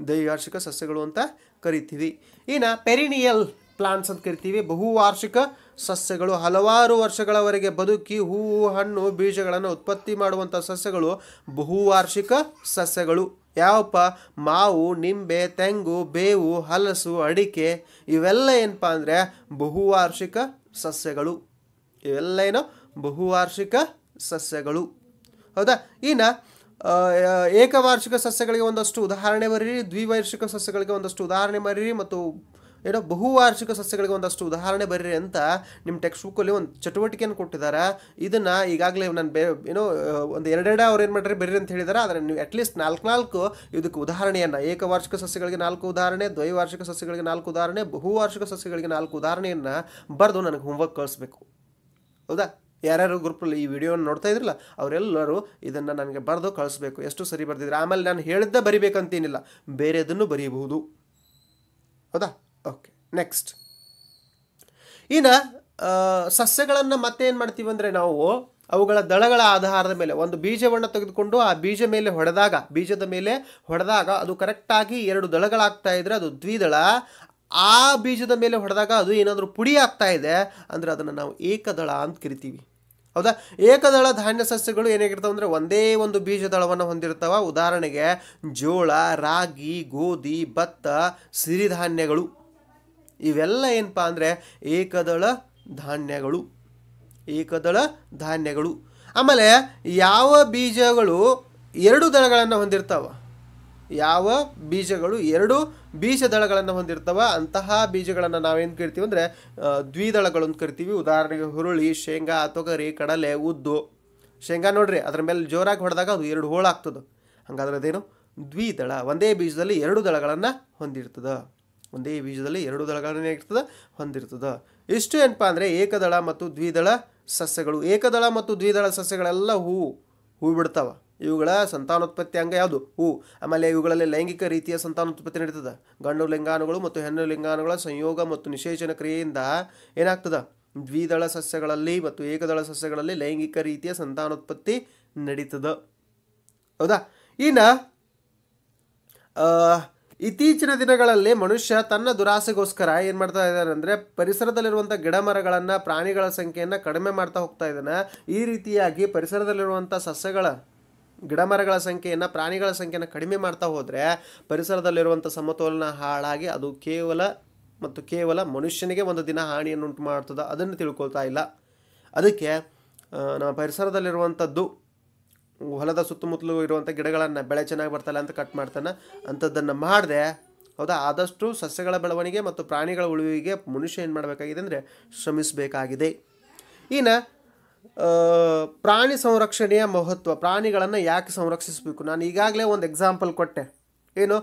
ದ್ವೈವಾರ್ಷಿಕ ಸಸ್ಯಗಳು ಅಂತ ಕರಿತೀವಿ ಇನ್ನು ಪೆರಿನಿಯಲ್ ಪ್ಲಾಂಟ್ಸ್ ಅಂತ ಕರಿತೀವಿ ಬಹುವಾರ್ಷಿಕ ಸಸ್ಯಗಳು ಹಲವಾರು ವರ್ಷಗಳವರೆಗೆ ಬದುಕಿ ಹೂವು ಹಣ್ಣು ಬೀಜಗಳನ್ನು ಉತ್ಪತ್ತಿ ಮಾಡುವಂಥ ಸಸ್ಯಗಳು ಬಹುವಾರ್ಷಿಕ ಸಸ್ಯಗಳು ಯಾವಪ್ಪ ಮಾವು ನಿಂಬೆ ತೆಂಗು ಬೇವು ಹಲಸು ಅಡಿಕೆ ಇವೆಲ್ಲ ಏನಪ್ಪ ಅಂದರೆ ಬಹುವಾರ್ಷಿಕ ಸಸ್ಯಗಳು ಇವೆಲ್ಲ ಏನು ಬಹುವಾರ್ಷಿಕ ಸಸ್ಯಗಳು ಹೌದಾ ಇನ್ನು ಏಕವಾರ್ಷಿಕ ಸಸ್ಯಗಳಿಗೆ ಒಂದಷ್ಟು ಉದಾಹರಣೆ ಬರೀರಿ ದ್ವಿವಾರ್ಷಿಕ ಸಸ್ಯಗಳಿಗೆ ಒಂದಷ್ಟು ಉದಾಹರಣೆ ಬರೀರಿ ಮತ್ತು ಏನೋ ಬಹುವಾರ್ಷಿಕ ಸಸ್ಯಗಳಿಗೆ ಒಂದಷ್ಟು ಉದಾಹರಣೆ ಬರೀರಿ ಅಂತ ನಿಮ್ಮ ಟೆಕ್ಸ್ಟ್ ಬುಕ್ಕಲ್ಲಿ ಒಂದು ಚಟುವಟಿಕೆಯನ್ನು ಕೊಟ್ಟಿದ್ದಾರೆ ಇದನ್ನು ಈಗಾಗಲೇ ನಾನು ಬೇ ಏನೋ ಒಂದು ಎರಡೆರಡು ಅವ್ರು ಏನು ಮಾಡ್ರಿ ಬರೀರಿ ಅಂತ ಹೇಳಿದಾರೆ ಆದರೆ ನೀವು ಅಟ್ಲೀಸ್ಟ್ ನಾಲ್ಕು ನಾಲ್ಕು ಇದಕ್ಕೆ ಉದಾಹರಣೆಯನ್ನು ಏಕವಾರ್ಷಿಕ ಸಸ್ಯಗಳಿಗೆ ನಾಲ್ಕು ಉದಾಹರಣೆ ದ್ವೈವಾರ್ಷಿಕ ಸಸ್ಯಗಳಿಗೆ ನಾಲ್ಕು ಉದಾಹರಣೆ ಬಹುವಾರ್ಷಿಕ ಸಸ್ಯಗಳಿಗೆ ನಾಲ್ಕು ಉದಾಹರಣೆಯನ್ನು ಬರೆದು ನನಗೆ ಹೋಮ್ವರ್ಕ್ ಕಳಿಸ್ಬೇಕು ಹೌದಾ ಯಾರ್ಯಾರು ಗ್ರೂಪಲ್ಲಿ ಈ ವಿಡಿಯೋನ ನೋಡ್ತಾ ಇದ್ರಲ್ಲ ಅವರೆಲ್ಲರೂ ಇದನ್ನು ನನಗೆ ಬರೆದು ಕಳಿಸ್ಬೇಕು ಎಷ್ಟು ಸರಿ ಬರೆದಿದ್ರೆ ಆಮೇಲೆ ನಾನು ಹೇಳಿದ್ದ ಬರಿಬೇಕಂತೇನಿಲ್ಲ ಬೇರೆದನ್ನು ಬರೀಬಹುದು ಹೌದಾ ಓಕೆ ನೆಕ್ಸ್ಟ್ ಇನ್ನು ಸಸ್ಯಗಳನ್ನು ಏನು ಮಾಡ್ತೀವಿ ಅಂದರೆ ನಾವು ಅವುಗಳ ದಳಗಳ ಆಧಾರದ ಮೇಲೆ ಒಂದು ಬೀಜವನ್ನು ತೆಗೆದುಕೊಂಡು ಆ ಬೀಜ ಮೇಲೆ ಹೊಡೆದಾಗ ಬೀಜದ ಮೇಲೆ ಹೊಡೆದಾಗ ಅದು ಕರೆಕ್ಟಾಗಿ ಎರಡು ದಳಗಳಾಗ್ತಾ ಇದ್ರೆ ಅದು ದ್ವಿದಳ ಆ ಬೀಜದ ಮೇಲೆ ಹೊಡೆದಾಗ ಅದು ಏನಾದರೂ ಪುಡಿ ಆಗ್ತಾ ಇದೆ ಅಂದರೆ ಅದನ್ನು ನಾವು ಏಕದಳ ಅಂತ ಕರಿತೀವಿ ಹೌದಾ ಏಕದಳ ಧಾನ್ಯ ಸಸ್ಯಗಳು ಏನಾಗಿರ್ತವೆ ಅಂದರೆ ಒಂದೇ ಒಂದು ಬೀಜದಳವನ್ನು ಹೊಂದಿರ್ತವೆ ಉದಾಹರಣೆಗೆ ಜೋಳ ರಾಗಿ ಗೋಧಿ ಭತ್ತ ಸಿರಿಧಾನ್ಯಗಳು ಇವೆಲ್ಲ ಏನಪ್ಪ ಅಂದರೆ ಏಕದಳ ಧಾನ್ಯಗಳು ಏಕದಳ ಧಾನ್ಯಗಳು ಆಮೇಲೆ ಯಾವ ಬೀಜಗಳು ಎರಡು ದಳಗಳನ್ನು ಹೊಂದಿರ್ತಾವ ಯಾವ ಬೀಜಗಳು ಎರಡು ಬೀಜದಳಗಳನ್ನು ಹೊಂದಿರ್ತವ ಅಂತಹ ಬೀಜಗಳನ್ನು ನಾವೇನು ಕರಿತೀವಿ ಅಂದರೆ ದ್ವಿದಳಗಳು ಅಂತ ಕರಿತೀವಿ ಉದಾಹರಣೆಗೆ ಹುರುಳಿ ಶೇಂಗಾ ತೊಗರಿ ಕಡಲೆ ಉದ್ದು ಶೇಂಗಾ ನೋಡ್ರಿ ಅದರ ಮೇಲೆ ಜೋರಾಗಿ ಹೊಡೆದಾಗ ಅದು ಎರಡು ಹೋಳಾಗ್ತದೆ ಹಾಗಾದ್ರೆ ಅದೇನು ದ್ವಿದಳ ಒಂದೇ ಬೀಜದಲ್ಲಿ ಎರಡು ದಳಗಳನ್ನು ಹೊಂದಿರ್ತದೆ ಒಂದೇ ಬೀಜದಲ್ಲಿ ಎರಡು ದಳಗಳನ್ನು ಇರ್ತದೆ ಹೊಂದಿರ್ತದೆ ಇಷ್ಟು ಏನಪ್ಪ ಅಂದರೆ ಏಕದಳ ಮತ್ತು ದ್ವಿದಳ ಸಸ್ಯಗಳು ಏಕದಳ ಮತ್ತು ದ್ವಿದಳ ಸಸ್ಯಗಳೆಲ್ಲ ಹೂವು ಹೂ ಬಿಡ್ತಾವೆ ಇವುಗಳ ಸಂತಾನೋತ್ಪತ್ತಿ ಅಂಗ ಯಾವುದು ಹೂ ಆಮೇಲೆ ಇವುಗಳಲ್ಲಿ ಲೈಂಗಿಕ ರೀತಿಯ ಸಂತಾನೋತ್ಪತ್ತಿ ನಡೀತದೆ ಗಂಡು ಲಿಂಗಾನುಗಳು ಮತ್ತು ಹೆಣ್ಣು ಲಿಂಗಾನುಗಳ ಸಂಯೋಗ ಮತ್ತು ನಿಷೇಚನ ಕ್ರಿಯೆಯಿಂದ ಏನಾಗ್ತದೆ ದ್ವಿದಳ ಸಸ್ಯಗಳಲ್ಲಿ ಮತ್ತು ಏಕದಳ ಸಸ್ಯಗಳಲ್ಲಿ ಲೈಂಗಿಕ ರೀತಿಯ ಸಂತಾನೋತ್ಪತ್ತಿ ನಡೀತದ ಹೌದಾ ಇನ್ನ ಇತ್ತೀಚಿನ ದಿನಗಳಲ್ಲಿ ಮನುಷ್ಯ ತನ್ನ ದುರಾಸೆಗೋಸ್ಕರ ಏನು ಮಾಡ್ತಾ ಇದ್ದಾನೆ ಅಂದರೆ ಪರಿಸರದಲ್ಲಿರುವಂಥ ಗಿಡ ಮರಗಳನ್ನು ಪ್ರಾಣಿಗಳ ಸಂಖ್ಯೆಯನ್ನು ಕಡಿಮೆ ಮಾಡ್ತಾ ಹೋಗ್ತಾ ಇದ್ದಾನೆ ಈ ರೀತಿಯಾಗಿ ಪರಿಸರದಲ್ಲಿರುವಂಥ ಸಸ್ಯಗಳ ಗಿಡಮರಗಳ ಸಂಖ್ಯೆಯನ್ನು ಪ್ರಾಣಿಗಳ ಸಂಖ್ಯೆಯನ್ನು ಕಡಿಮೆ ಮಾಡ್ತಾ ಹೋದರೆ ಪರಿಸರದಲ್ಲಿರುವಂಥ ಸಮತೋಲನ ಹಾಳಾಗಿ ಅದು ಕೇವಲ ಮತ್ತು ಕೇವಲ ಮನುಷ್ಯನಿಗೆ ಒಂದು ದಿನ ಹಾನಿಯನ್ನು ಉಂಟು ಮಾಡ್ತದೆ ಅದನ್ನು ತಿಳ್ಕೊಳ್ತಾ ಇಲ್ಲ ಅದಕ್ಕೆ ನಮ್ಮ ಪರಿಸರದಲ್ಲಿರುವಂಥದ್ದು ಹೊಲದ ಸುತ್ತಮುತ್ತಲೂ ಇರುವಂಥ ಗಿಡಗಳನ್ನು ಬೆಳೆ ಚೆನ್ನಾಗಿ ಬರ್ತಲ್ಲ ಅಂತ ಕಟ್ ಮಾಡ್ತಾನೆ ಅಂಥದ್ದನ್ನು ಮಾಡಿದೆ ಹೌದಾ ಆದಷ್ಟು ಸಸ್ಯಗಳ ಬೆಳವಣಿಗೆ ಮತ್ತು ಪ್ರಾಣಿಗಳ ಉಳಿವಿಗೆ ಮನುಷ್ಯ ಏನು ಮಾಡಬೇಕಾಗಿದೆ ಅಂದರೆ ಶ್ರಮಿಸಬೇಕಾಗಿದೆ ಇನ್ನು ಪ್ರಾಣಿ ಸಂರಕ್ಷಣೆಯ ಮಹತ್ವ ಪ್ರಾಣಿಗಳನ್ನು ಯಾಕೆ ಸಂರಕ್ಷಿಸಬೇಕು ನಾನು ಈಗಾಗಲೇ ಒಂದು ಎಕ್ಸಾಂಪಲ್ ಕೊಟ್ಟೆ ಏನು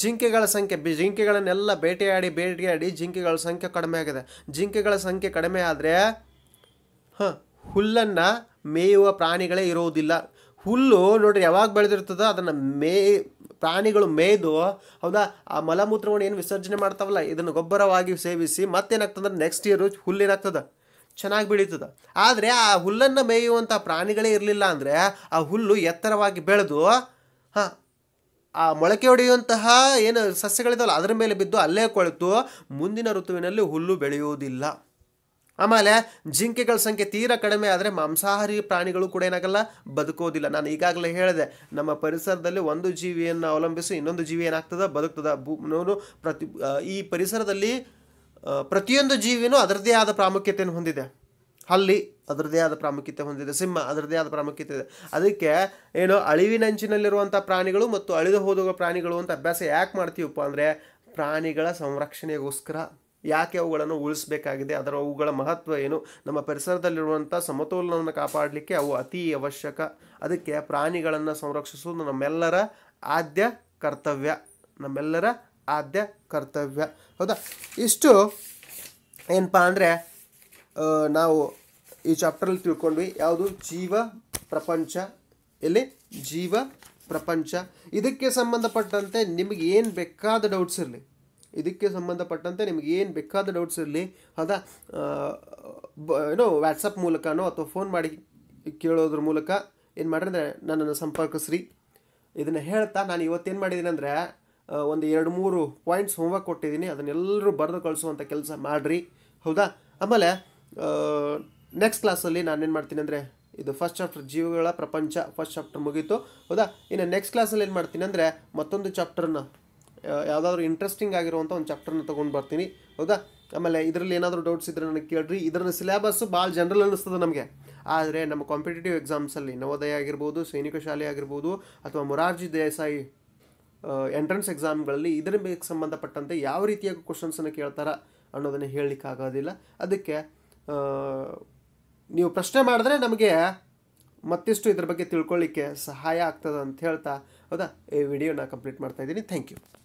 ಜಿಂಕೆಗಳ ಸಂಖ್ಯೆ ಬಿ ಜಿಂಕೆಗಳನ್ನೆಲ್ಲ ಬೇಟೆಯಾಡಿ ಬೇಟೆಯಾಡಿ ಜಿಂಕೆಗಳ ಸಂಖ್ಯೆ ಕಡಿಮೆ ಆಗಿದೆ ಜಿಂಕೆಗಳ ಸಂಖ್ಯೆ ಕಡಿಮೆ ಆದರೆ ಹಾಂ ಹುಲ್ಲನ್ನು ಮೇಯುವ ಪ್ರಾಣಿಗಳೇ ಇರೋದಿಲ್ಲ ಹುಲ್ಲು ನೋಡ್ರಿ ಯಾವಾಗ ಬೆಳೆದಿರ್ತದೋ ಅದನ್ನು ಮೇ ಪ್ರಾಣಿಗಳು ಮೇಯ್ದು ಹೌದಾ ಆ ಮಲಮೂತ್ರವನ್ನು ಏನು ವಿಸರ್ಜನೆ ಮಾಡ್ತಾವಲ್ಲ ಇದನ್ನು ಗೊಬ್ಬರವಾಗಿ ಸೇವಿಸಿ ಮತ್ತೇನಾಗ್ತದೆ ನೆಕ್ಸ್ಟ್ ಇಯರ್ ಹುಲ್ಲೇನಾಗ್ತದೆ ಚೆನ್ನಾಗಿ ಬೆಳೀತದೆ ಆದರೆ ಆ ಹುಲ್ಲನ್ನು ಮೇಯುವಂಥ ಪ್ರಾಣಿಗಳೇ ಇರಲಿಲ್ಲ ಅಂದರೆ ಆ ಹುಲ್ಲು ಎತ್ತರವಾಗಿ ಬೆಳೆದು ಹಾಂ ಆ ಮೊಳಕೆ ಹೊಡೆಯುವಂತಹ ಏನು ಸಸ್ಯಗಳಿದಾವಲ್ಲ ಅದರ ಮೇಲೆ ಬಿದ್ದು ಅಲ್ಲೇ ಕೊಳೆತು ಮುಂದಿನ ಋತುವಿನಲ್ಲಿ ಹುಲ್ಲು ಬೆಳೆಯುವುದಿಲ್ಲ ಆಮೇಲೆ ಜಿಂಕೆಗಳ ಸಂಖ್ಯೆ ತೀರಾ ಕಡಿಮೆ ಆದರೆ ಮಾಂಸಾಹಾರಿ ಪ್ರಾಣಿಗಳು ಕೂಡ ಏನಾಗಲ್ಲ ಬದುಕೋದಿಲ್ಲ ನಾನು ಈಗಾಗಲೇ ಹೇಳಿದೆ ನಮ್ಮ ಪರಿಸರದಲ್ಲಿ ಒಂದು ಜೀವಿಯನ್ನು ಅವಲಂಬಿಸಿ ಇನ್ನೊಂದು ಜೀವಿ ಏನಾಗ್ತದೆ ಬದುಕ್ತದೆ ಭೂ ಪ್ರತಿ ಈ ಪರಿಸರದಲ್ಲಿ ಪ್ರತಿಯೊಂದು ಜೀವಿನೂ ಅದರದೇ ಆದ ಪ್ರಾಮುಖ್ಯತೆಯನ್ನು ಹೊಂದಿದೆ ಹಲ್ಲಿ ಅದರದೇ ಆದ ಪ್ರಾಮುಖ್ಯತೆ ಹೊಂದಿದೆ ಸಿಂಹ ಅದರದೇ ಆದ ಪ್ರಾಮುಖ್ಯತೆ ಇದೆ ಅದಕ್ಕೆ ಏನು ಅಳಿವಿನಂಚಿನಲ್ಲಿರುವಂಥ ಪ್ರಾಣಿಗಳು ಮತ್ತು ಅಳಿದು ಹೋದಾಗ ಪ್ರಾಣಿಗಳು ಅಂತ ಅಭ್ಯಾಸ ಯಾಕೆ ಮಾಡ್ತೀವಪ್ಪ ಅಂದರೆ ಪ್ರಾಣಿಗಳ ಸಂರಕ್ಷಣೆಗೋಸ್ಕರ ಯಾಕೆ ಅವುಗಳನ್ನು ಉಳಿಸಬೇಕಾಗಿದೆ ಅದರ ಅವುಗಳ ಮಹತ್ವ ಏನು ನಮ್ಮ ಪರಿಸರದಲ್ಲಿರುವಂಥ ಸಮತೋಲನವನ್ನು ಕಾಪಾಡಲಿಕ್ಕೆ ಅವು ಅತಿ ಅವಶ್ಯಕ ಅದಕ್ಕೆ ಪ್ರಾಣಿಗಳನ್ನು ಸಂರಕ್ಷಿಸುವುದು ನಮ್ಮೆಲ್ಲರ ಆದ್ಯ ಕರ್ತವ್ಯ ನಮ್ಮೆಲ್ಲರ ಆದ್ಯ ಕರ್ತವ್ಯ ಹೌದಾ ಇಷ್ಟು ಏನಪ್ಪ ಅಂದರೆ ನಾವು ಈ ಚಾಪ್ಟರಲ್ಲಿ ತಿಳ್ಕೊಂಡ್ವಿ ಯಾವುದು ಜೀವ ಪ್ರಪಂಚ ಇಲ್ಲಿ ಜೀವ ಪ್ರಪಂಚ ಇದಕ್ಕೆ ಸಂಬಂಧಪಟ್ಟಂತೆ ನಿಮಗೆ ಏನು ಬೇಕಾದ ಡೌಟ್ಸ್ ಇರಲಿ ಇದಕ್ಕೆ ಸಂಬಂಧಪಟ್ಟಂತೆ ನಿಮಗೆ ಏನು ಬೇಕಾದ ಡೌಟ್ಸ್ ಇರಲಿ ಹೌದಾ ಏನು ವ್ಯಾಟ್ಸಪ್ ಮೂಲಕನೋ ಅಥವಾ ಫೋನ್ ಮಾಡಿ ಕೇಳೋದ್ರ ಮೂಲಕ ಏನು ಮಾಡ್ರಿ ನನ್ನನ್ನು ಸಂಪರ್ಕಿಸ್ರಿ ಇದನ್ನು ಹೇಳ್ತಾ ನಾನು ಇವತ್ತೇನು ಮಾಡಿದ್ದೀನಿ ಅಂದರೆ ಒಂದು ಎರಡು ಮೂರು ಪಾಯಿಂಟ್ಸ್ ಹೋಮ್ವರ್ಕ್ ಕೊಟ್ಟಿದ್ದೀನಿ ಅದನ್ನೆಲ್ಲರೂ ಬರೆದು ಕಳಿಸುವಂಥ ಕೆಲಸ ಮಾಡಿರಿ ಹೌದಾ ಆಮೇಲೆ ನೆಕ್ಸ್ಟ್ ಕ್ಲಾಸಲ್ಲಿ ನಾನೇನು ಮಾಡ್ತೀನಿ ಅಂದರೆ ಇದು ಫಸ್ಟ್ ಚಾಪ್ಟರ್ ಜೀವಗಳ ಪ್ರಪಂಚ ಫಸ್ಟ್ ಚಾಪ್ಟರ್ ಮುಗೀತು ಹೌದಾ ಇನ್ನು ನೆಕ್ಸ್ಟ್ ಕ್ಲಾಸಲ್ಲಿ ಏನು ಮಾಡ್ತೀನಿ ಅಂದರೆ ಮತ್ತೊಂದು ಚಾಪ್ಟರ್ನ ಯಾವುದಾದ್ರೂ ಇಂಟ್ರೆಸ್ಟಿಂಗ್ ಆಗಿರುವಂಥ ಒಂದು ಚಾಪ್ಟರ್ನ ತೊಗೊಂಡು ಬರ್ತೀನಿ ಹೌದಾ ಆಮೇಲೆ ಇದರಲ್ಲಿ ಏನಾದರೂ ಡೌಟ್ಸ್ ಇದ್ದರೆ ನನಗೆ ಕೇಳ್ರಿ ಇದರ ಸಿಲೆಬಸ್ಸು ಭಾಳ ಜನರಲ್ ಅನ್ನಿಸ್ತದೆ ನಮಗೆ ಆದರೆ ನಮ್ಮ ಕಾಂಪಿಟೇಟಿವ್ ಎಕ್ಸಾಮ್ಸಲ್ಲಿ ನವೋದಯ ಆಗಿರ್ಬೋದು ಸೈನಿಕ ಶಾಲೆ ಆಗಿರ್ಬೋದು ಅಥವಾ ಮೊರಾರ್ಜಿ ದೇಸಾಯಿ ಎಂಟ್ರೆನ್ಸ್ ಎಕ್ಸಾಮ್ಗಳಲ್ಲಿ ಇದರ ಬಗ್ಗೆ ಸಂಬಂಧಪಟ್ಟಂತೆ ಯಾವ ರೀತಿಯಾಗಿ ಕ್ವಶನ್ಸನ್ನು ಕೇಳ್ತಾರೆ ಅನ್ನೋದನ್ನು ಆಗೋದಿಲ್ಲ ಅದಕ್ಕೆ ನೀವು ಪ್ರಶ್ನೆ ಮಾಡಿದ್ರೆ ನಮಗೆ ಮತ್ತಿಷ್ಟು ಇದ್ರ ಬಗ್ಗೆ ತಿಳ್ಕೊಳ್ಳಿಕ್ಕೆ ಸಹಾಯ ಆಗ್ತದೆ ಅಂತ ಹೇಳ್ತಾ ಹೌದಾ ಈ ವಿಡಿಯೋನ ಕಂಪ್ಲೀಟ್ ಮಾಡ್ತಾ ಇದ್ದೀನಿ ಥ್ಯಾಂಕ್ ಯು